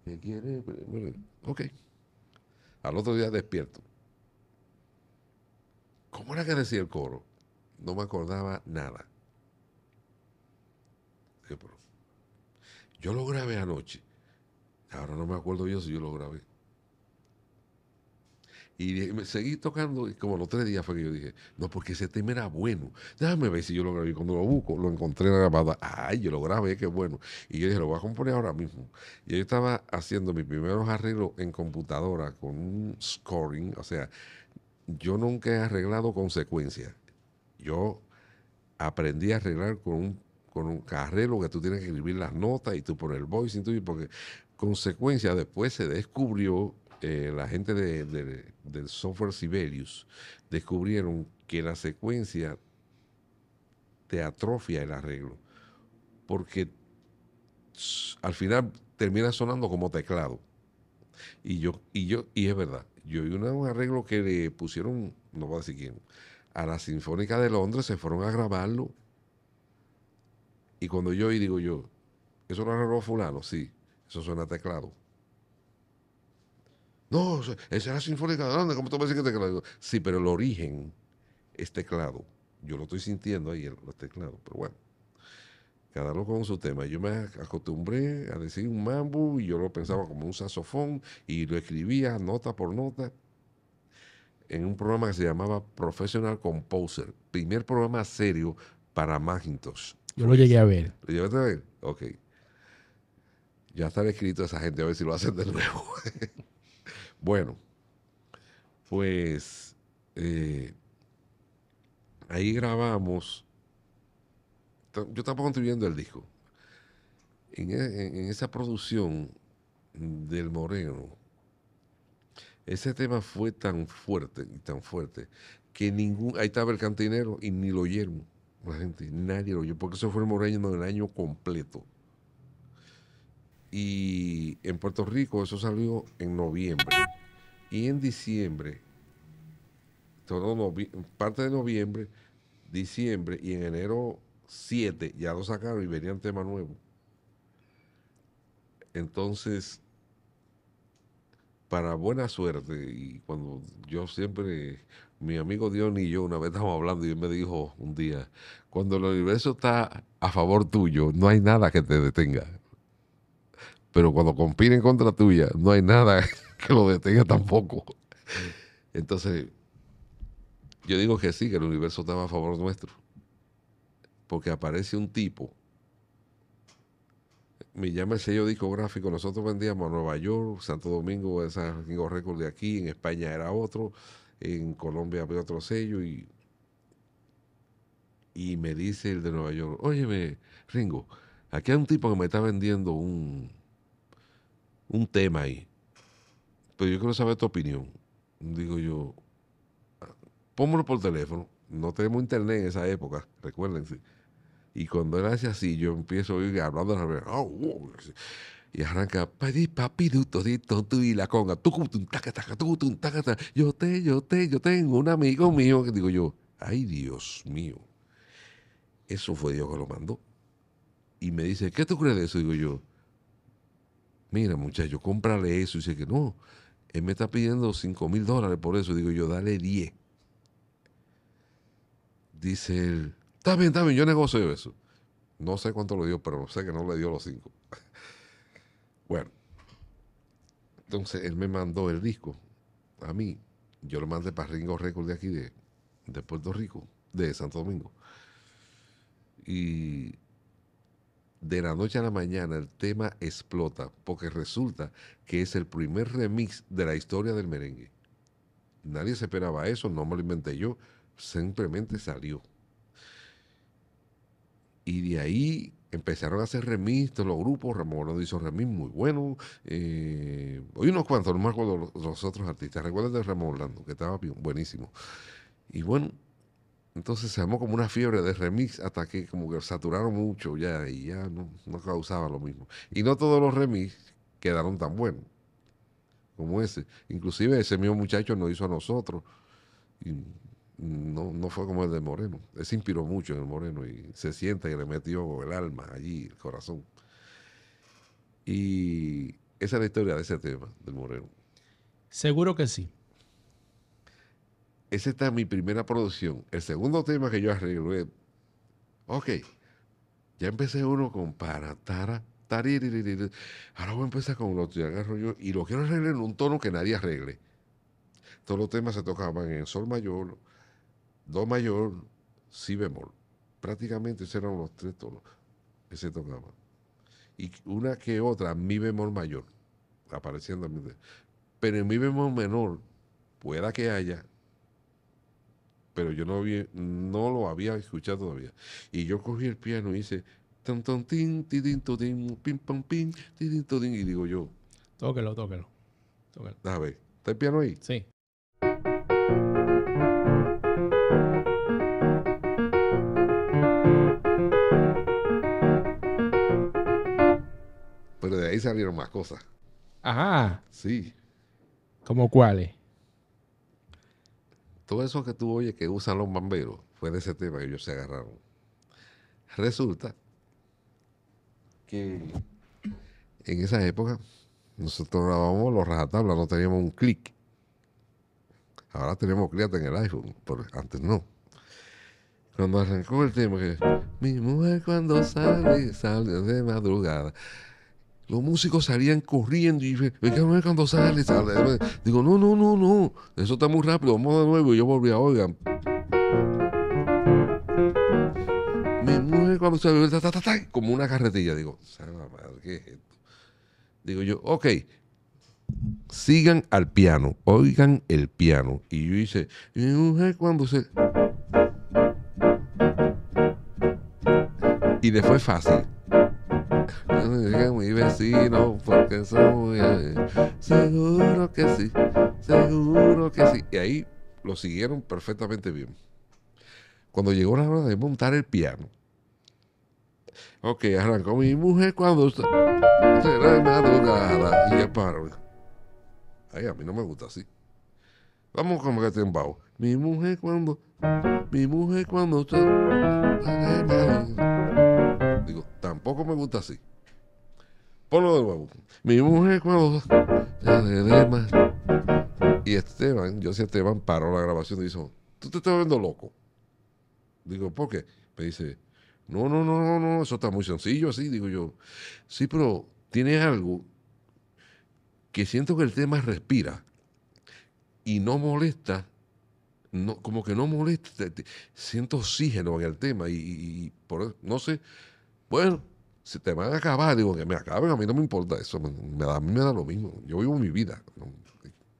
Speaker 1: ¿qué quiere? Ok. Al otro día despierto. ¿Cómo era que decía el coro? No me acordaba nada. Yo lo grabé anoche. Ahora no me acuerdo yo si yo lo grabé. Y me seguí tocando y como los tres días fue que yo dije, no, porque ese tema era bueno. Déjame ver si yo lo grabé. cuando lo busco, lo encontré en la grabada. Ay, yo lo grabé, qué bueno. Y yo dije, lo voy a componer ahora mismo. Y yo estaba haciendo mis primeros arreglos en computadora con un scoring. O sea, yo nunca he arreglado secuencia. Yo aprendí a arreglar con un con un carrero que tú tienes que escribir las notas y tú pones el voicing y porque consecuencia después se descubrió, eh, la gente del software Sibelius descubrieron que la secuencia te atrofia el arreglo, porque al final termina sonando como teclado. Y yo, y yo, y es verdad, yo vi un arreglo que le pusieron, no voy a decir quién, a la Sinfónica de Londres, se fueron a grabarlo y cuando yo oí, digo yo, eso lo arregló fulano, sí, eso suena a teclado. No, esa es la sinfónica de ¿cómo tú me dices que es teclado? Sí, pero el origen es teclado. Yo lo estoy sintiendo ahí, los teclado. pero bueno. Cada uno con su tema. Yo me acostumbré a decir un mambo y yo lo pensaba como un saxofón y lo escribía nota por nota en un programa que se llamaba Professional Composer, primer programa serio para Macintosh.
Speaker 2: Yo lo llegué a ver.
Speaker 1: ¿Lo llegué a ver? Ok. Ya está escrito esa gente, a ver si lo hacen de nuevo. bueno, pues eh, ahí grabamos. Yo estaba contribuyendo el disco. E, en, esa producción del Moreno, ese tema fue tan fuerte y tan fuerte que ningún. Ahí estaba el cantinero y ni lo oyeron. La gente, nadie lo oyó, porque eso fue el en del año completo. Y en Puerto Rico eso salió en noviembre. Y en diciembre, todo parte de noviembre, diciembre y en enero 7 ya lo sacaron y venían tema nuevo. Entonces, para buena suerte, y cuando yo siempre mi amigo Dion y yo una vez estábamos hablando y él me dijo un día, cuando el universo está a favor tuyo, no hay nada que te detenga. Pero cuando compiten contra tuya, no hay nada que lo detenga tampoco. Entonces, yo digo que sí, que el universo está a favor nuestro. Porque aparece un tipo, me llama el sello discográfico, nosotros vendíamos a Nueva York, Santo Domingo, San Domingo Record de aquí, en España era otro, en Colombia había otro sello y, y me dice el de Nueva York, óyeme, Ringo, aquí hay un tipo que me está vendiendo un, un tema ahí, pero yo quiero saber tu opinión. Digo yo, pónganlo por teléfono, no tenemos internet en esa época, recuérdense. Y cuando él hace así, yo empiezo a oír hablando de la Oh, y arranca, papi, tú, tú y la conga. Yo te, yo te, yo tengo un amigo mío que digo yo, ay Dios mío. Eso fue Dios que lo mandó. Y me dice, ¿qué tú crees de eso? Digo yo, mira muchacho, cómprale eso. Y dice que no, él me está pidiendo 5 mil dólares por eso. Digo yo, dale 10. Dice él, está bien, está bien, yo negocio eso. No sé cuánto lo dio, pero sé que no le dio los cinco bueno, entonces él me mandó el disco a mí. Yo lo mandé para Ringo Record de aquí, de, de Puerto Rico, de Santo Domingo. Y de la noche a la mañana el tema explota, porque resulta que es el primer remix de la historia del merengue. Nadie se esperaba eso, no me lo inventé yo, simplemente salió. Y de ahí empezaron a hacer remix todos los grupos, Ramón hizo remix muy bueno, eh, hoy unos cuantos, no me acuerdo los, otros artistas, Recuerden de Ramón que estaba buenísimo. Y bueno, entonces se armó como una fiebre de remix hasta que como que saturaron mucho ya y ya no, no causaba lo mismo. Y no todos los remix quedaron tan buenos como ese. Inclusive ese mismo muchacho nos hizo a nosotros no, no fue como el de Moreno. Él se inspiró mucho en el Moreno y se sienta y le metió el alma allí, el corazón. Y esa es la historia de ese tema, del Moreno.
Speaker 2: Seguro que sí.
Speaker 1: Esa está mi primera producción. El segundo tema que yo arreglé, ok, ya empecé uno con para, tara, tariririr. Ahora voy a empezar con otro que agarro yo y lo quiero arreglar en un tono que nadie arregle. Todos los temas se tocaban en sol mayor, do mayor, si bemol. Prácticamente esos eran los tres tonos que se tocaban. Y una que otra, mi bemol mayor, apareciendo. Pero mi bemol menor, pueda que haya, pero yo no, no lo había escuchado todavía. Y yo cogí el piano y hice ton ton tin, tin, pim, pam, pim, tin, tin, y digo yo.
Speaker 2: Tóquelo, tóquelo.
Speaker 1: tóquelo. A ver, ¿está el piano ahí? Sí. de ahí salieron más cosas.
Speaker 2: Ajá. Sí. ¿Cómo cuáles?
Speaker 1: Todo eso que tú oyes que usan los bomberos fue de ese tema que ellos se agarraron. Resulta que en esa época nosotros grabábamos los rajatablas, no teníamos un clic. Ahora tenemos clic en el iPhone, pero antes no. Cuando arrancó el tema, que mi mujer cuando sale, sale de madrugada los músicos salían corriendo y dije, cuando sale, sale. Digo, no, no, no, no, eso está muy rápido, vamos de nuevo. Y yo volví a, oigan. Me mueve cuando sale, como una carretilla. Digo, madre, ¿qué es esto? Digo yo, ok, sigan al piano, oigan el piano. Y yo hice, mi mujer cuando se... Y le fue fácil no mi vecino porque soy eh, seguro que sí, seguro que sí. Y ahí lo siguieron perfectamente bien. Cuando llegó la hora de montar el piano, ok, arrancó mi mujer cuando será madrugada y ya paro. Ay, a mí no me gusta así. Vamos con que en Mi mujer cuando, mi mujer cuando será madrugada tampoco me gusta así. Ponlo de nuevo. Mi mujer cuando... Y Esteban, yo sé Esteban, paró la grabación y dijo, tú te estás viendo loco. Digo, ¿por qué? Me dice, no, no, no, no, no, eso está muy sencillo así. Digo yo, sí, pero tiene algo que siento que el tema respira y no molesta, no, como que no molesta, siento oxígeno en el tema y, y e, no sé, bueno, si te van a acabar, digo que me acaben, a mí no me importa eso, a mí me da lo mismo, yo vivo mi vida,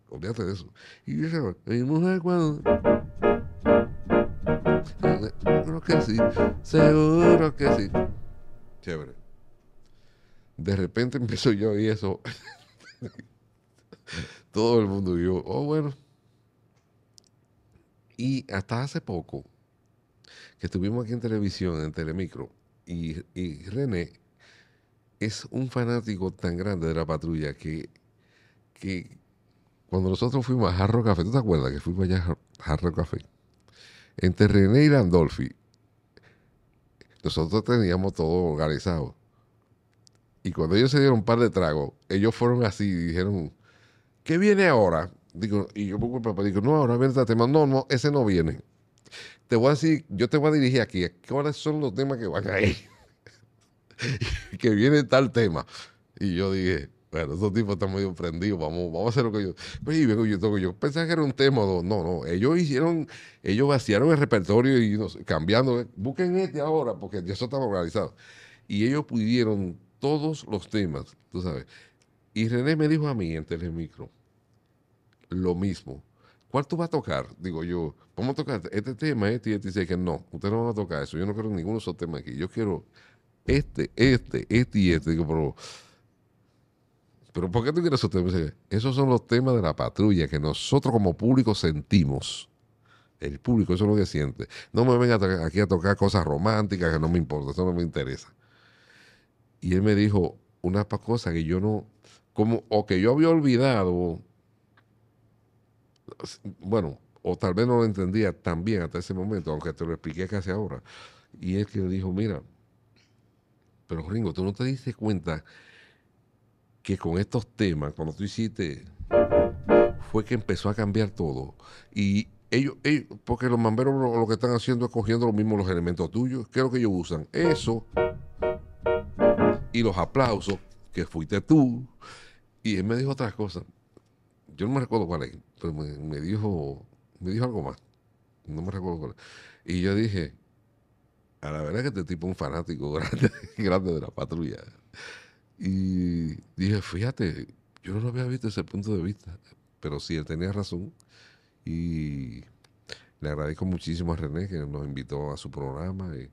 Speaker 1: olvídate de eso. Y yo, mi mujer cuando... Seguro que sí, seguro que sí. Chévere. De repente empiezo yo y eso. Todo el mundo y oh bueno. Y hasta hace poco, que estuvimos aquí en televisión, en Telemicro, y, René es un fanático tan grande de la patrulla que, cuando nosotros fuimos a Jarro Café, ¿tú te acuerdas que fuimos allá a Jarro Café? Entre René y Landolfi, nosotros teníamos todo organizado. Y cuando ellos se dieron un par de tragos, ellos fueron así y dijeron, ¿qué viene ahora? Digo, y yo pongo el papá, digo, no, ahora viene este tema. No, no, ese no viene te voy a decir, yo te voy a dirigir aquí, ¿cuáles son los temas que van a caer? que viene tal tema. Y yo dije, bueno, esos tipos están muy prendidos, vamos, vamos a hacer lo que yo... Pues, y yo, yo pensaba que era un tema, dos. no, no, ellos hicieron, ellos vaciaron el repertorio y cambiando, busquen este ahora, porque ya eso estaba organizado. Y ellos pudieron todos los temas, tú sabes. Y René me dijo a mí en Telemicro, lo mismo, ¿cuál tú vas a tocar? Digo yo, vamos a tocar este, este tema, este y este. dice que no, ustedes no van a tocar eso. Yo no quiero ninguno de esos temas aquí. Yo quiero este, este, este y este. pero, pero ¿por qué tú quieres esos temas? esos son los temas de la patrulla que nosotros como público sentimos. El público, eso es lo que siente. No me vengan aquí a tocar cosas románticas que no me importa, eso no me interesa. Y él me dijo una cosa que yo no, como, o que yo había olvidado, bueno, o tal vez no lo entendía tan bien hasta ese momento, aunque te lo expliqué casi ahora. Y él que le dijo, mira, pero Ringo, tú no te diste cuenta que con estos temas, cuando tú hiciste, fue que empezó a cambiar todo. Y ellos, ellos porque los mamberos lo, que están haciendo es cogiendo los mismos los elementos tuyos, que es lo que ellos usan. Eso y los aplausos, que fuiste tú. Y él me dijo otras cosas. Yo no me recuerdo cuál es, pero me dijo me dijo algo más. No me recuerdo cuál. Y yo dije, a la verdad que este tipo es un fanático grande, grande de la patrulla. Y dije, fíjate, yo no lo había visto ese punto de vista, pero sí, él tenía razón. Y le agradezco muchísimo a René que nos invitó a su programa. Y, eh,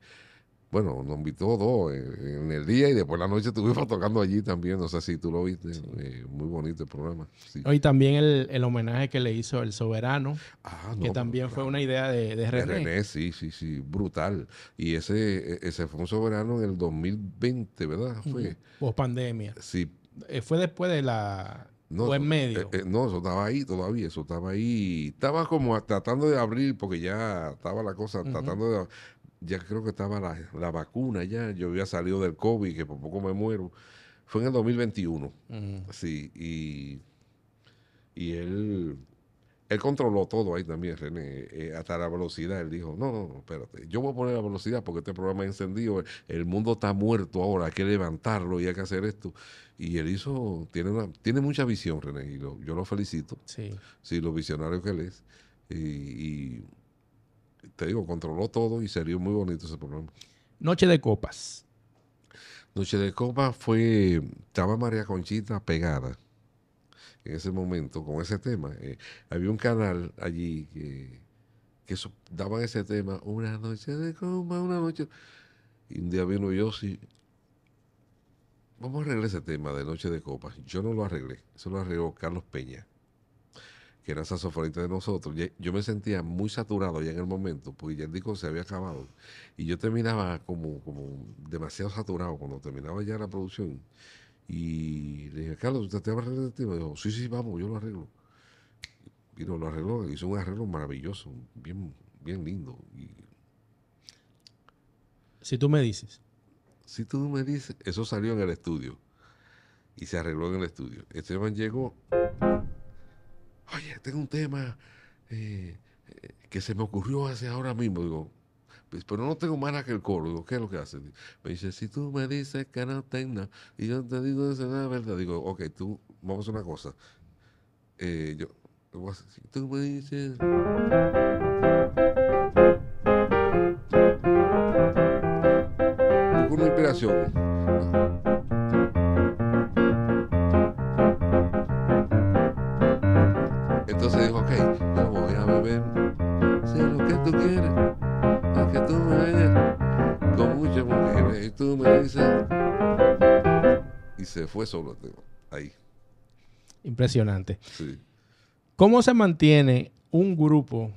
Speaker 1: bueno, nos invitó dos en el día y después la noche estuvimos tocando allí también. No sé si tú lo viste. Eh, muy bonito el programa.
Speaker 2: Y también el, homenaje que le hizo El Soberano, ah, que también fue una idea de, René. René,
Speaker 1: sí, sí, sí, brutal. Y ese, e, ese fue un soberano en el 2020, ¿verdad? Fue.
Speaker 2: Post pandemia. Sí. Eh, fue después de la. No,
Speaker 1: en eh, medio. no, eso estaba ahí todavía, eso estaba ahí. Estaba como tratando de abrir, porque ya estaba la cosa, tratando de ya creo que estaba la, vacuna ya, yo había salido del COVID, que por poco me muero. Fue en el 2021. Sí, y, él, él controló todo ahí también, René, eh, hasta la velocidad. Él dijo, no, no, espérate, yo voy a poner la velocidad porque este programa ha encendido, el, mundo está muerto ahora, hay que levantarlo y hay que hacer esto. Y él hizo, tiene, una, tiene mucha visión, René, y yo lo felicito. Sí. Sí, los visionarios que él es. y te digo, controló todo y salió muy bonito ese programa.
Speaker 2: Noche de Copas.
Speaker 1: Noche de Copas fue, estaba María Conchita pegada en ese momento con ese tema. Eh, había un canal allí que, daba daban ese tema, una noche de Copas, una noche. Y un día vino yo, sí, vamos a arreglar ese tema de Noche de Copas. Yo no lo arreglé, eso lo arregló Carlos Peña que era saxofonista de nosotros, yo me sentía muy saturado ya en el momento, porque ya el disco se había acabado. Y yo terminaba como, como demasiado saturado cuando terminaba ya la producción. Y le dije, Carlos, ¿usted te va a arreglar el este tema? Y dijo, sí, sí, vamos, yo lo arreglo. Y lo arregló, hizo un arreglo maravilloso, bien, bien lindo. Si tú me dices. Si tú me dices, eso salió en el estudio. Y se arregló en el estudio. Esteban llegó oye, tengo un tema eh, eh, que se me ocurrió hace ahora mismo. Digo, pues, pero no tengo más que el coro. Digo, ¿qué es lo que hace? Me dice, si tú me dices que no tengo y yo te digo eso verdad. Digo, ok, tú, vamos a hacer una cosa. Eh, yo, si tú me dices... Con una inspiración. fue solo ahí.
Speaker 2: Impresionante. ¿Cómo se mantiene un grupo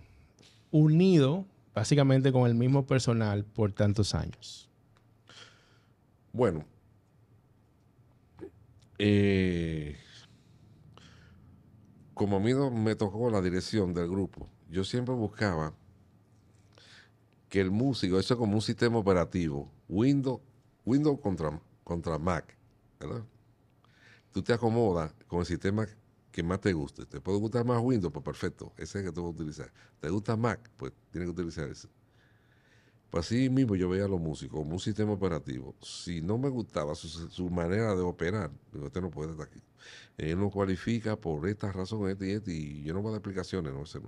Speaker 2: unido básicamente con el mismo personal por tantos años?
Speaker 1: Bueno, eh, como a mí me tocó la dirección del grupo, yo siempre buscaba que el músico, eso como un sistema operativo, Windows, Windows contra, contra Mac, ¿verdad? tú te acomodas con el sistema que más te guste. ¿Te puede gustar más Windows? Pues perfecto, ese es el que tú vas a utilizar. ¿Te gusta Mac? Pues tienes que utilizar ese. Pues así mismo yo veía a los músicos como un sistema operativo. Si no me gustaba su, manera de operar, digo, usted no puede estar aquí. Él no cualifica por estas razones, este y este, y yo no voy a dar explicaciones, no sé.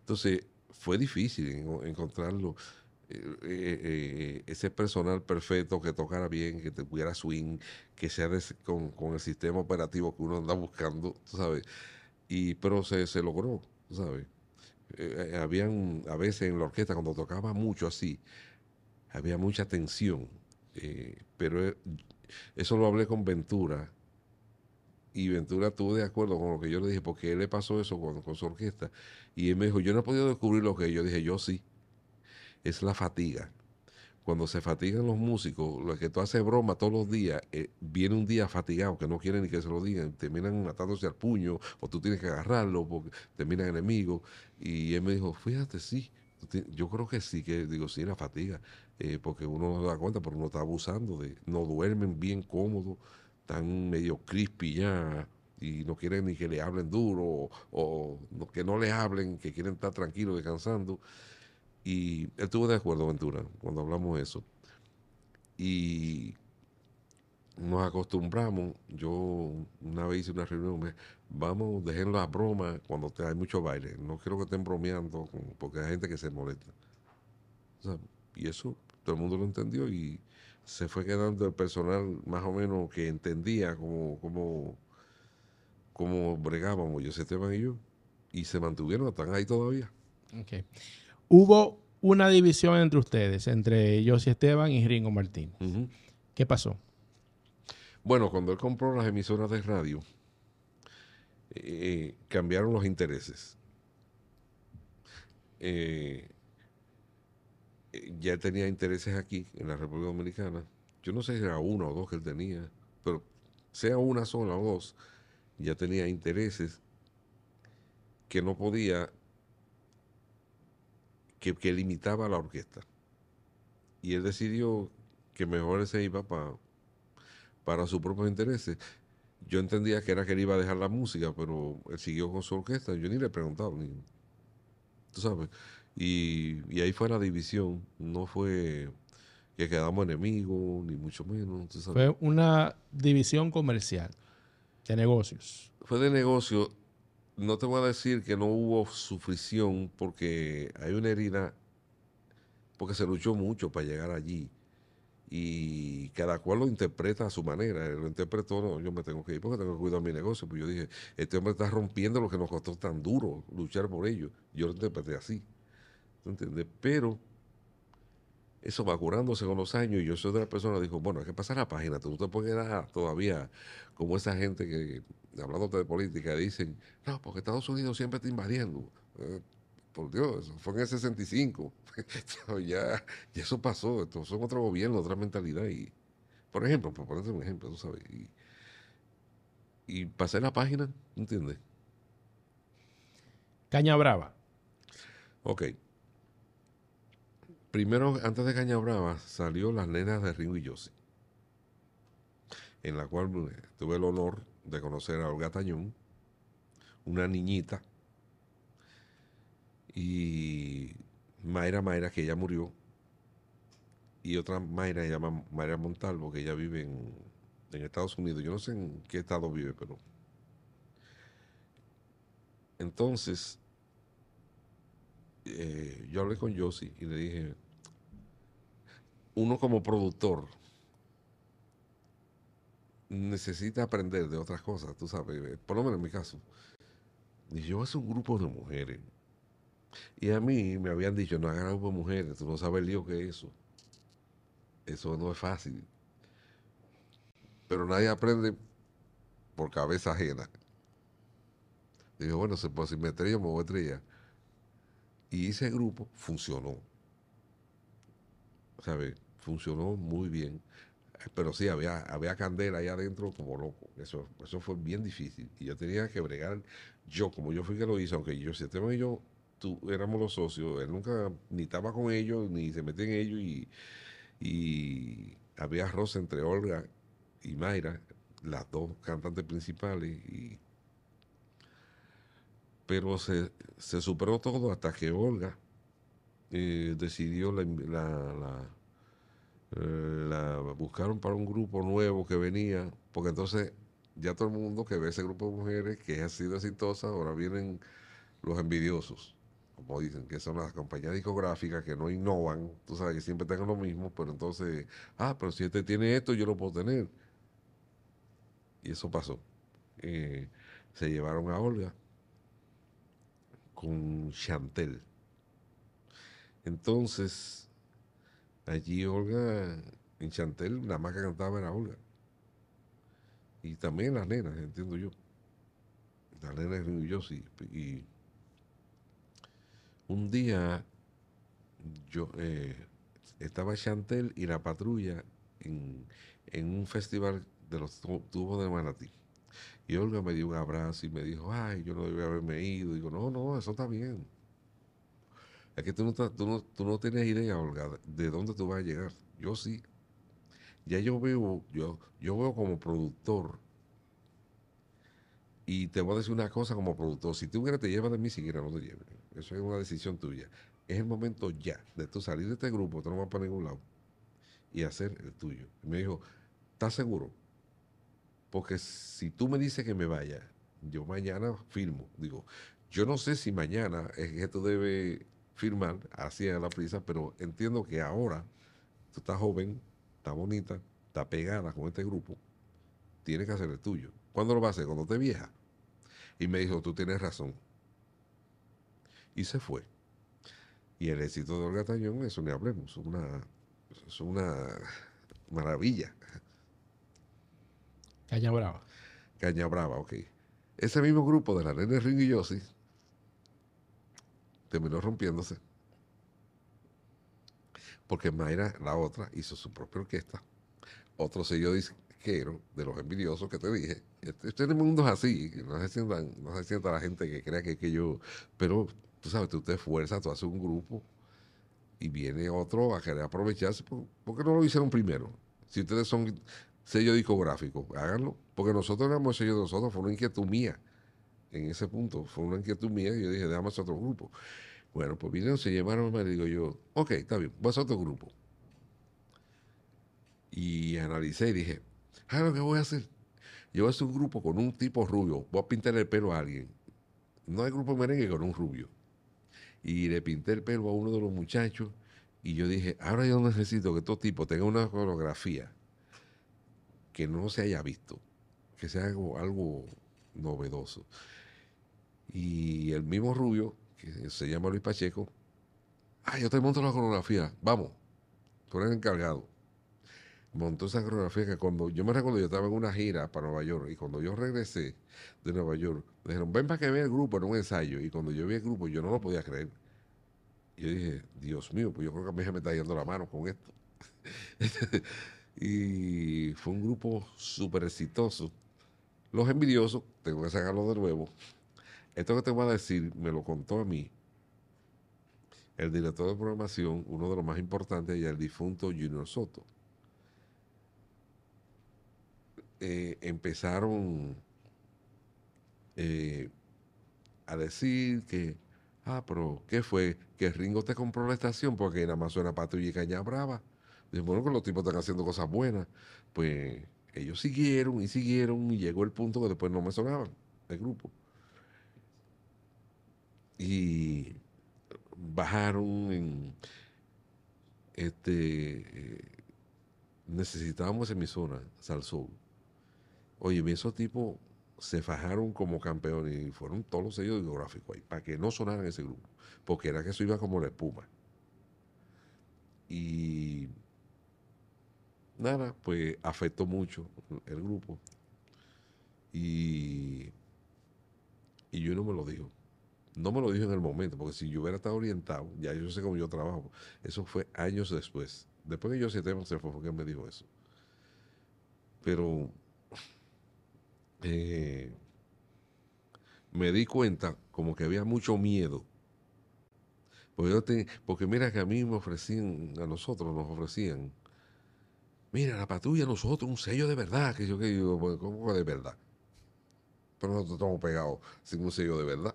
Speaker 1: Entonces, fue difícil encontrarlo eh, eh, ese personal perfecto que tocara bien, que tuviera swing, que sea con, el sistema operativo que uno anda buscando, tú sabes. Y, pero se, logró, sabes. Eh, habían a veces en la orquesta, cuando tocaba mucho así, había mucha tensión. pero eso lo hablé con Ventura. Y Ventura estuvo de acuerdo con lo que yo le dije, porque él le pasó eso con su orquesta. Y él me dijo, yo no he podido descubrir lo que yo dije, yo sí es la fatiga. Cuando se fatigan los músicos, lo que tú haces broma todos los días, eh, viene un día fatigado que no quieren ni que se lo digan, terminan matándose al puño o tú tienes que agarrarlo porque terminan enemigos. Y él me dijo, fíjate, sí, yo creo que sí, que digo, sí, la fatiga, eh, porque uno no se da cuenta, pero uno está abusando de, no duermen bien cómodos, están medio crispy ya, y no quieren ni que le hablen duro, o, que no le hablen, que quieren estar tranquilos, descansando. Y él estuvo de acuerdo, Ventura, cuando hablamos de eso. Y nos acostumbramos, yo una vez hice una reunión, vamos, dejen la broma cuando hay mucho baile, no quiero que estén bromeando porque hay gente que se molesta. y eso todo el mundo lo entendió y se fue quedando el personal más o menos que entendía como, como, bregábamos yo, Esteban y yo, y se mantuvieron, están ahí todavía. Okay.
Speaker 2: Hubo una división entre ustedes, entre José Esteban y Ringo Martín. ¿Qué pasó?
Speaker 1: Bueno, cuando él compró las emisoras de radio, eh, cambiaron los intereses. Eh, eh, ya tenía intereses aquí, en la República Dominicana. Yo no sé si era uno o dos que él tenía, pero sea una sola o dos, ya tenía intereses que no podía que, limitaba la orquesta. Y él decidió que mejor se iba para, para sus propios intereses. Yo entendía que era que él iba a dejar la música, pero él siguió con su orquesta. Yo ni le preguntaba, ni, tú sabes. Y, ahí fue la división, no fue que quedamos enemigos, ni mucho menos. Fue
Speaker 2: una división comercial, de negocios.
Speaker 1: Fue de negocios no te voy a decir que no hubo sufrición porque hay una herida, porque se luchó mucho para llegar allí. Y cada cual lo interpreta a su manera. Él lo interpretó, no, yo me tengo que ir porque tengo que cuidar mi negocio. Pues yo dije, este hombre está rompiendo lo que nos costó tan duro luchar por ello. Yo lo interpreté así. ¿Tú entiendes? Pero eso va curándose con los años. Y yo soy de la persona que dijo, bueno, hay que pasar la página, tú te puedes quedar todavía como esa gente que, hablando de política, dicen, no, porque Estados Unidos siempre está invadiendo. Eh, por Dios, fue en el 65. ya, ya eso pasó, son otro gobierno, otra mentalidad. Y, por ejemplo, por ponerte un ejemplo, tú sabes. Y, y pasé la página, ¿entiendes? Caña Brava. Ok. Primero, antes de Caña Brava, salió Las Nenas de Ringo y Yossi. en la cual eh, tuve el honor de conocer a Olga Tañón, una niñita, y Mayra Mayra, que ella murió, y otra Mayra, se llama Mayra Montalvo, que ella vive en, Estados Unidos. Yo no sé en qué estado vive, pero. Entonces, eh, yo hablé con Josie y le dije, uno como productor necesita aprender de otras cosas, tú sabes, eh, por lo menos en mi caso. Y yo es un grupo de mujeres. Y a mí me habían dicho, no hagas grupo de mujeres, tú no sabes el lío que es eso. Eso no es fácil. Pero nadie aprende por cabeza ajena. Digo, bueno, se si me me voy a Y ese grupo funcionó. ¿Sabes? funcionó muy bien. Eh, pero sí, había, había candela ahí adentro como loco. Eso, eso fue bien difícil. Y yo tenía que bregar, yo, como yo fui que lo hice, aunque yo, si este yo tú, éramos los socios, él nunca ni estaba con ellos, ni se metía en ellos. Y, había arroz entre Olga y Mayra, las dos cantantes principales. pero se, superó todo hasta que Olga eh, decidió la la buscaron para un grupo nuevo que venía, porque entonces ya todo el mundo que ve ese grupo de mujeres que ha sido exitosa, ahora vienen los envidiosos, como dicen, que son las compañías discográficas que no innovan, tú sabes, que siempre tengan lo mismo, pero entonces, ah, pero si este tiene esto, yo lo puedo tener. Y eso pasó. Eh, se llevaron a Olga con Chantel. Entonces, Allí Olga, en Chantel, la más que cantaba era Olga. Y también las nenas, entiendo yo. Las nenas de sí, Y un día yo eh, estaba Chantel y la patrulla en, un festival de los tubos de Manatí. Y Olga me dio un abrazo y me dijo, ay, yo no debía haberme ido. Y digo, no, no, eso está bien. Es que tú no, tú, no, tú no tienes idea, Olga, de dónde tú vas a llegar. Yo sí. Ya yo veo, yo, yo veo como productor. Y te voy a decir una cosa como productor. Si tú quieres te llevas de mí, si quieres no te lleves. Eso es una decisión tuya. Es el momento ya de tú salir de este grupo, tú no vas para ningún lado. Y hacer el tuyo. Y me dijo, ¿estás seguro? Porque si tú me dices que me vaya, yo mañana firmo. Digo, yo no sé si mañana es que tú debes firmar, hacía la prisa, pero entiendo que ahora tú estás joven, estás bonita, estás pegada con este grupo, tienes que hacer el tuyo. ¿Cuándo lo vas a hacer? Cuando te vieja. Y me dijo, tú tienes razón. Y se fue. Y el éxito de Olga Tañón, eso ni hablemos, una, es una maravilla. Caña Brava. Caña Brava, ok. Ese mismo grupo de la Nene Ring y Yossi terminó rompiéndose. Porque Mayra, la otra, hizo su propia orquesta. Otro sello disquero de los envidiosos que te dije. Este, este mundo es así. No se, sientan, no se sienta la gente que crea que, que yo. Pero tú sabes, tú te fuerza tú haces un grupo y viene otro a querer aprovecharse. ¿Por, qué no lo hicieron primero? Si ustedes son sello discográfico, háganlo. Porque nosotros éramos sello de nosotros, fue una inquietud mía en ese punto. Fue una inquietud mía y yo dije, déjame hacer otro grupo. Bueno, pues vinieron, se llevaron y digo yo, ok, está bien, voy a hacer otro grupo. Y analicé y dije, ah, lo que voy a hacer, yo voy a hacer un grupo con un tipo rubio, voy a pintar el pelo a alguien. No hay grupo merengue con un rubio. Y le pinté el pelo a uno de los muchachos y yo dije, ahora yo necesito que estos tipos tengan una coreografía que no se haya visto, que sea algo novedoso. Y el mismo Rubio, que se llama Luis Pacheco, ¡Ay, yo te monto la coreografía, vamos, tú eres el encargado. Montó esa coreografía que cuando yo me recuerdo, yo estaba en una gira para Nueva York y cuando yo regresé de Nueva York, me dijeron, ven para que vea el grupo en un ensayo. Y cuando yo vi el grupo, yo no lo podía creer. yo dije, Dios mío, pues yo creo que a mí se me está yendo la mano con esto. y fue un grupo súper exitoso. Los envidiosos, tengo que sacarlo de nuevo, esto que te voy a decir me lo contó a mí el director de programación, uno de los más importantes, y el difunto Junior Soto. Eh, empezaron eh, a decir que, ah, pero ¿qué fue? Que Ringo te compró la estación porque en más suena patrulla y caña brava. Dicen, bueno, que los tipos están haciendo cosas buenas. Pues ellos siguieron y siguieron y llegó el punto que después no me sonaban el grupo y bajaron en, este, eh, necesitábamos zona, Salsoul. Oye, esos tipos se fajaron como campeones y fueron todos los sellos geográficos ahí, para que no sonaran ese grupo, porque era que eso iba como la espuma. Y nada, pues afectó mucho el grupo. Y, y yo no me lo digo. No me lo dijo en el momento, porque si yo hubiera estado orientado, ya yo sé cómo yo trabajo. Eso fue años después. Después que yo te se fue porque me dijo eso. Pero eh, me di cuenta como que había mucho miedo. Porque, mira que a mí me ofrecían, a nosotros nos ofrecían, mira, la patrulla, nosotros, un sello de verdad, que yo que digo, ¿cómo de verdad? Pero nosotros estamos pegados sin un sello de verdad.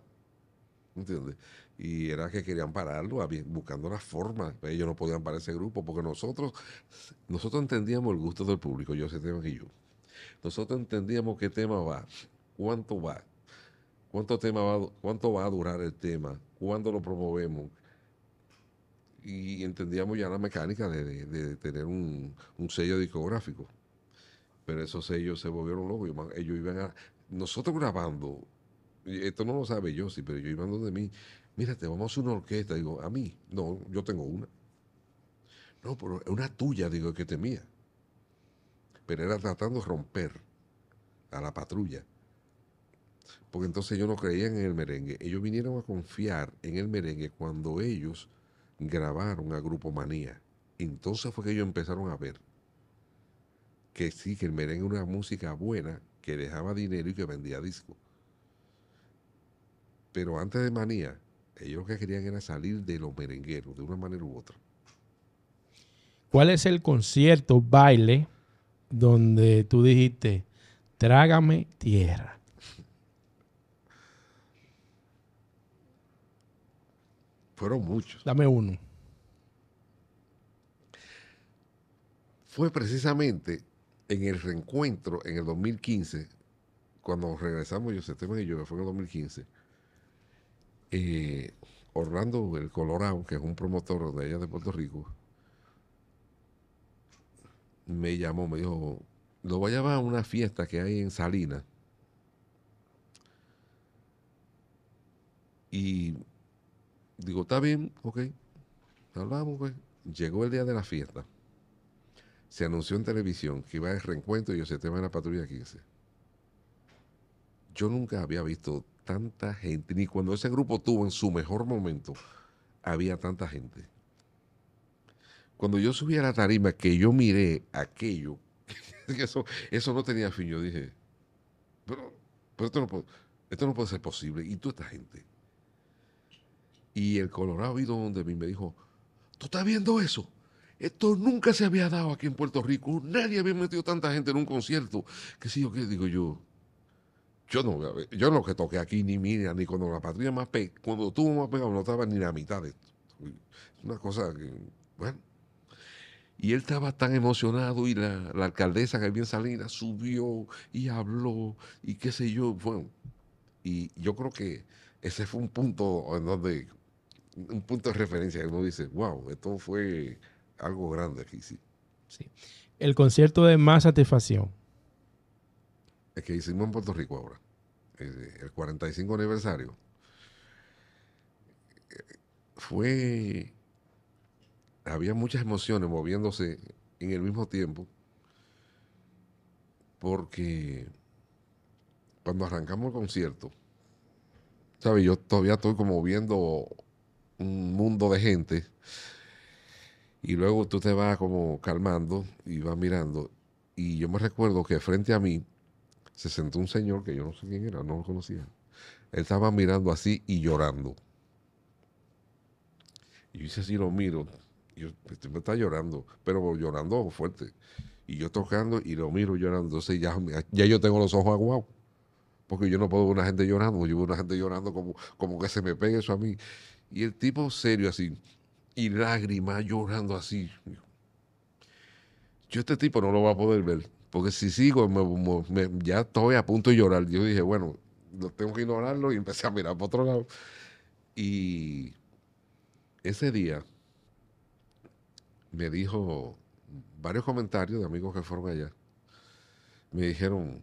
Speaker 1: ¿Entiendes? Y era que querían pararlo, buscando la forma. Pues, ellos no podían parar ese grupo porque nosotros, nosotros entendíamos el gusto del público, yo ese tema que yo. Nosotros entendíamos qué tema va, cuánto va, cuánto tema va, cuánto va a durar el tema, cuándo lo promovemos. Y entendíamos ya la mecánica de, tener un, un, sello discográfico. Pero esos sellos se volvieron locos. Ellos iban a. Nosotros grabando esto no lo sabe yo, sí, pero yo iba donde mí, mira, te vamos a hacer una orquesta. Digo, a mí, no, yo tengo una. No, pero una tuya, digo, que temía. Pero era tratando de romper a la patrulla. Porque entonces yo no creía en el merengue. Ellos vinieron a confiar en el merengue cuando ellos grabaron a Grupo Manía. Entonces fue que ellos empezaron a ver que sí, que el merengue era una música buena, que dejaba dinero y que vendía discos. Pero antes de Manía, ellos lo que querían era salir de los merengueros, de una manera u otra.
Speaker 2: ¿Cuál es el concierto, baile, donde tú dijiste, trágame tierra? Fueron muchos. Dame uno.
Speaker 1: Fue precisamente en el reencuentro en el 2015, cuando regresamos yo Esteban y yo, fue en el 2015 eh, Orlando, el Colorado, que es un promotor de allá de Puerto Rico, me llamó, me dijo, lo voy a llevar a una fiesta que hay en Salinas. Y digo, está bien, ok. Hablamos, pues. Llegó el día de la fiesta. Se anunció en televisión que iba el reencuentro y yo se tema de la patrulla 15. Yo nunca había visto tanta gente, ni cuando ese grupo tuvo en su mejor momento, había tanta gente. Cuando yo subí a la tarima, que yo miré aquello, que eso, eso no tenía fin, yo dije, pero, esto, no puede, ser posible. Y toda esta gente. Y el Colorado vino donde mí me dijo, ¿tú estás viendo eso? Esto nunca se había dado aquí en Puerto Rico. Nadie había metido tanta gente en un concierto. Que sí, yo qué digo yo. Yo no, yo no que toqué aquí ni mira ni cuando la patria más pe cuando tuvo más pegado, no estaba ni la mitad de esto. Es una cosa que, bueno. Y él estaba tan emocionado y la, alcaldesa que bien Salinas subió y habló y qué sé yo. Bueno, y yo creo que ese fue un punto en donde, un punto de referencia que uno dice, wow, esto fue algo grande aquí, sí. sí.
Speaker 2: El concierto de más satisfacción
Speaker 1: que hicimos en Puerto Rico ahora, eh, el 45 aniversario, fue, había muchas emociones moviéndose en el mismo tiempo, porque cuando arrancamos el concierto, ¿sabes? Yo todavía estoy como viendo un mundo de gente. Y luego tú te vas como calmando y vas mirando. Y yo me recuerdo que frente a mí se sentó un señor que yo no sé quién era, no lo conocía. Él estaba mirando así y llorando. Y yo hice así, lo miro. Y yo, este, me está llorando, pero llorando fuerte. Y yo tocando y lo miro llorando. Entonces ya, yo tengo los ojos aguados. Porque yo no puedo ver una gente llorando. Yo veo una gente llorando como, como que se me pegue eso a mí. Y el tipo serio así. Y lágrimas llorando así. Yo este tipo no lo va a poder ver porque si sigo, ya estoy a punto de llorar. Yo dije, bueno, tengo que ignorarlo y empecé a mirar para otro lado. Y ese día me dijo varios comentarios de amigos que fueron allá. Me dijeron,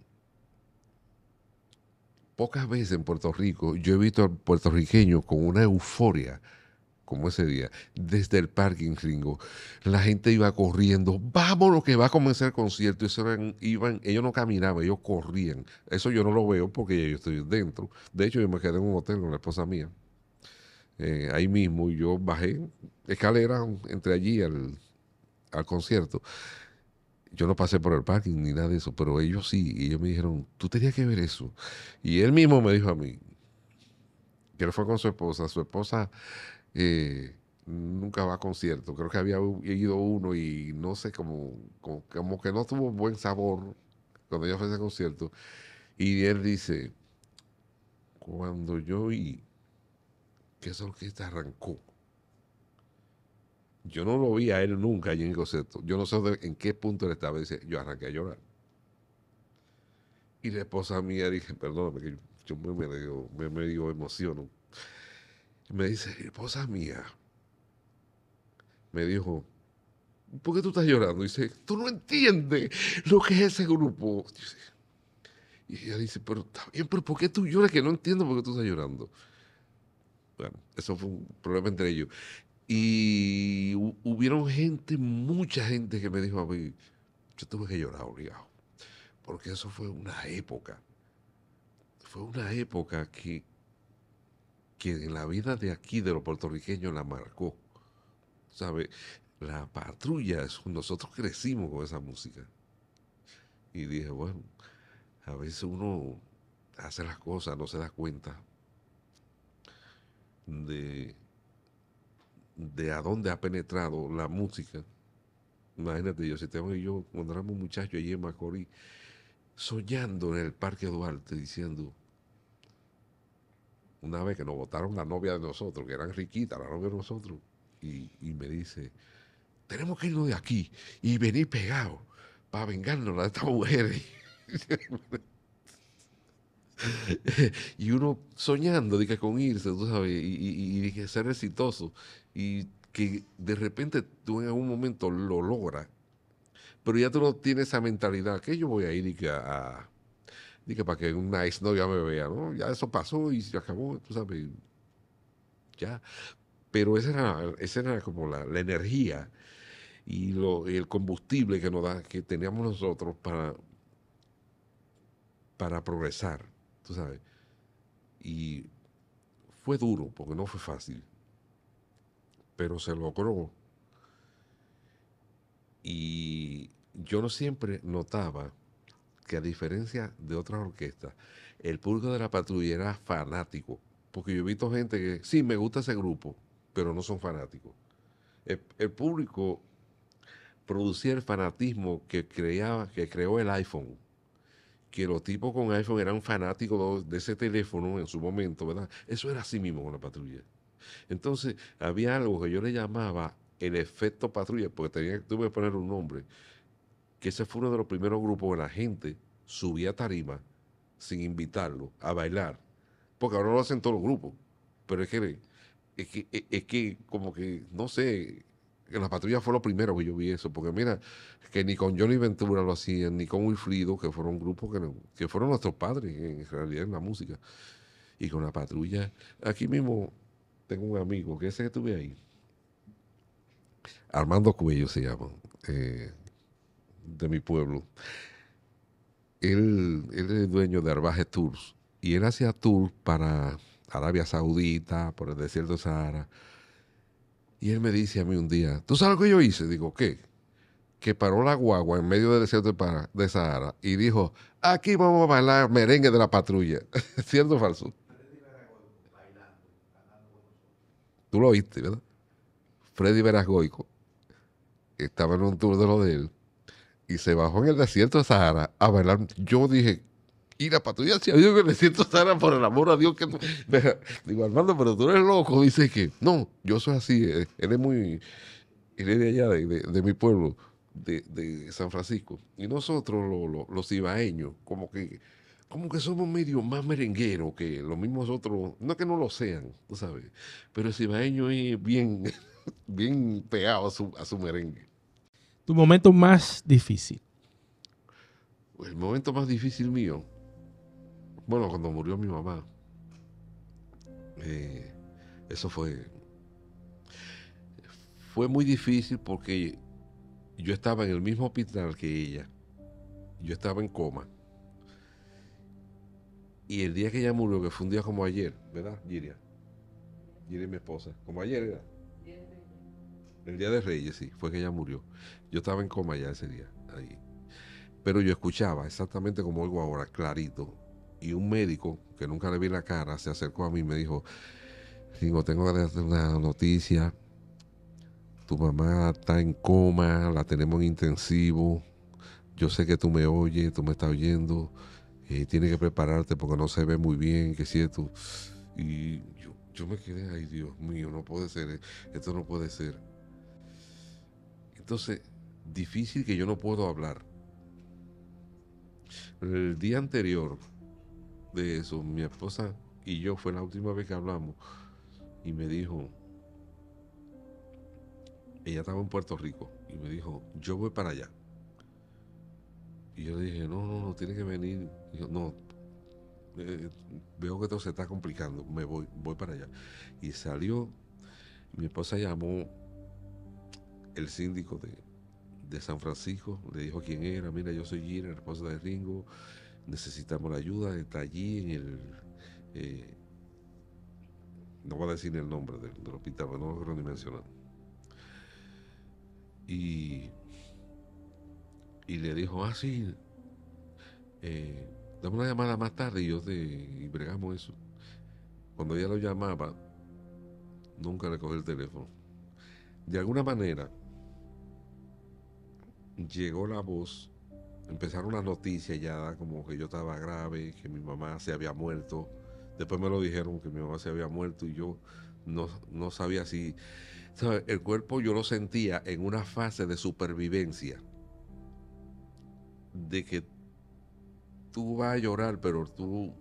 Speaker 1: pocas veces en Puerto Rico yo he visto al puertorriqueño con una euforia como ese día, desde el parking gringo. La gente iba corriendo, vámonos que va a comenzar el concierto. iban, ellos no caminaban, ellos corrían. Eso yo no lo veo porque yo estoy dentro. De hecho, yo me quedé en un hotel con la esposa mía. Eh, ahí mismo yo bajé escalera entre allí al, al concierto yo no pasé por el parking ni nada de eso, pero ellos sí, y ellos me dijeron, tú tenías que ver eso. Y él mismo me dijo a mí, que él fue con su esposa, su esposa eh, nunca va a concierto, Creo que había ido uno y no sé, como, como, que no tuvo buen sabor cuando yo fui a ese concierto. Y él dice, cuando yo oí que esa orquesta arrancó, yo no lo vi a él nunca allí en el concierto. Yo no sé en qué punto él estaba. Dice, yo arranqué a llorar. Y la esposa mía dije, perdóname, que yo, me, me, me, me, emociono me dice, esposa mía, me dijo, ¿por qué tú estás llorando? Y dice, tú no entiendes lo que es ese grupo. Y, ella dice, pero está bien, pero ¿por qué tú lloras? Que no entiendo por qué tú estás llorando. Bueno, eso fue un problema entre ellos. Y hubieron gente, mucha gente que me dijo a mí, yo tuve que llorar obligado, porque eso fue una época. Fue una época que, que en la vida de aquí, de los puertorriqueños, la marcó. ¿Sabe? La patrulla, nosotros crecimos con esa música. Y dije, bueno, a veces uno hace las cosas, no se da cuenta de, de a dónde ha penetrado la música. Imagínate, yo, si tengo yo, cuando éramos muchachos allí en Macorís, soñando en el Parque Duarte, diciendo, una vez que nos votaron la novia de nosotros, que eran riquitas, la novia de nosotros, y, me dice, tenemos que irnos de aquí y venir pegados para vengarnos a esta mujer y uno soñando, que con irse, tú sabes, y, ser exitoso. Y que de repente tú en algún momento lo logras, pero ya tú no tienes esa mentalidad que yo voy a ir y que a Dije, para que una ya me vea, ¿no? Ya eso pasó y se acabó, tú sabes. Ya. Pero esa era, esa como la, energía y, el combustible que nos da, que teníamos nosotros para, para progresar, tú sabes. Y fue duro, porque no fue fácil, pero se logró. Y yo no siempre notaba que a diferencia de otras orquestas, el público de la patrulla era fanático. Porque yo he visto gente que, sí, me gusta ese grupo, pero no son fanáticos. El, público producía el fanatismo que, creaba, que creó el iPhone. Que los tipos con iPhone eran fanáticos de ese teléfono en su momento, ¿verdad? Eso era así mismo con la patrulla. Entonces, había algo que yo le llamaba el efecto patrulla, porque tenía, tuve que poner un nombre que ese fue uno de los primeros grupos en la gente subía a tarima sin invitarlo a bailar. Porque ahora lo hacen todos los grupos. Pero es que, es que, e, es que como que, no sé, en la patrulla fue lo primero que yo vi eso. Porque mira, que ni con Johnny Ventura lo hacían, ni con Wilfrido, que fueron grupos que, que fueron nuestros padres en realidad en la música. Y con la patrulla, aquí mismo tengo un amigo que ese que tuve ahí. Armando Cuello se llama. Eh, de mi pueblo, él, él es dueño de Arbaje Tours y él hacía tours para Arabia Saudita, por el desierto de Sahara. Y él me dice a mí un día, ¿tú sabes lo que yo hice? Digo, ¿qué? Que paró la guagua en medio del desierto de Sahara y dijo, aquí vamos a bailar merengue de la patrulla. ¿Cierto o falso? Tú lo oíste, ¿verdad? Freddy Verasgoico estaba en un tour de lo de él y se bajó en el desierto de Sahara a bailar. Yo dije, y la patrulla se en el desierto de Sahara, por el amor a Dios que no. Digo, Armando, pero tú eres loco. Dice que, no, yo soy así. Él, eh, es muy. Él es de allá, de, mi pueblo, de, de, San Francisco. Y nosotros, los ibaeños, como que, como que somos medio más merengueros que los mismos otros. No que no lo sean, tú sabes. Pero el cibaeño es bien, bien pegado su, a su merengue.
Speaker 2: Tu momento más difícil.
Speaker 1: El momento más difícil mío. Bueno, cuando murió mi mamá. Eh, eso fue. Fue muy difícil porque yo estaba en el mismo hospital que ella. Yo estaba en coma. Y el día que ella murió, que fue un día como ayer, ¿verdad, Giria? Giria mi esposa. Como ayer era. El día de Reyes, sí, fue que ella murió. Yo estaba en coma ya ese día, ahí. Pero yo escuchaba exactamente como oigo ahora, clarito. Y un médico, que nunca le vi la cara, se acercó a mí y me dijo, Ringo, tengo que darte una noticia. Tu mamá está en coma, la tenemos en intensivo. Yo sé que tú me oyes, tú me estás oyendo. tienes que prepararte porque no se ve muy bien, que es tú. Y yo, yo me quedé, ahí, Dios mío, no puede ser, esto no puede ser. Entonces, difícil que yo no puedo hablar. El día anterior de eso, mi esposa y yo fue la última vez que hablamos y me dijo, ella estaba en Puerto Rico y me dijo, yo voy para allá. Y yo le dije, no, no, no, tiene que venir. Yo, no, eh, veo que todo se está complicando, me voy, voy para allá. Y salió, mi esposa llamó el síndico de, de San Francisco, le dijo quién era, mira, yo soy Gina, esposa de Ringo, necesitamos la ayuda, está allí en el... Eh, no voy a decir el nombre del, hospital, no lo quiero ni mencionar. Y, y le dijo, ah, sí, eh, dame una llamada más tarde y yo te y bregamos eso. Cuando ella lo llamaba, nunca le el teléfono. De alguna manera, llegó la voz, empezaron las noticias ya como que yo estaba grave, que mi mamá se había muerto. Después me lo dijeron que mi mamá se había muerto y yo no, no sabía si... El cuerpo yo lo sentía en una fase de supervivencia, de que tú vas a llorar, pero tú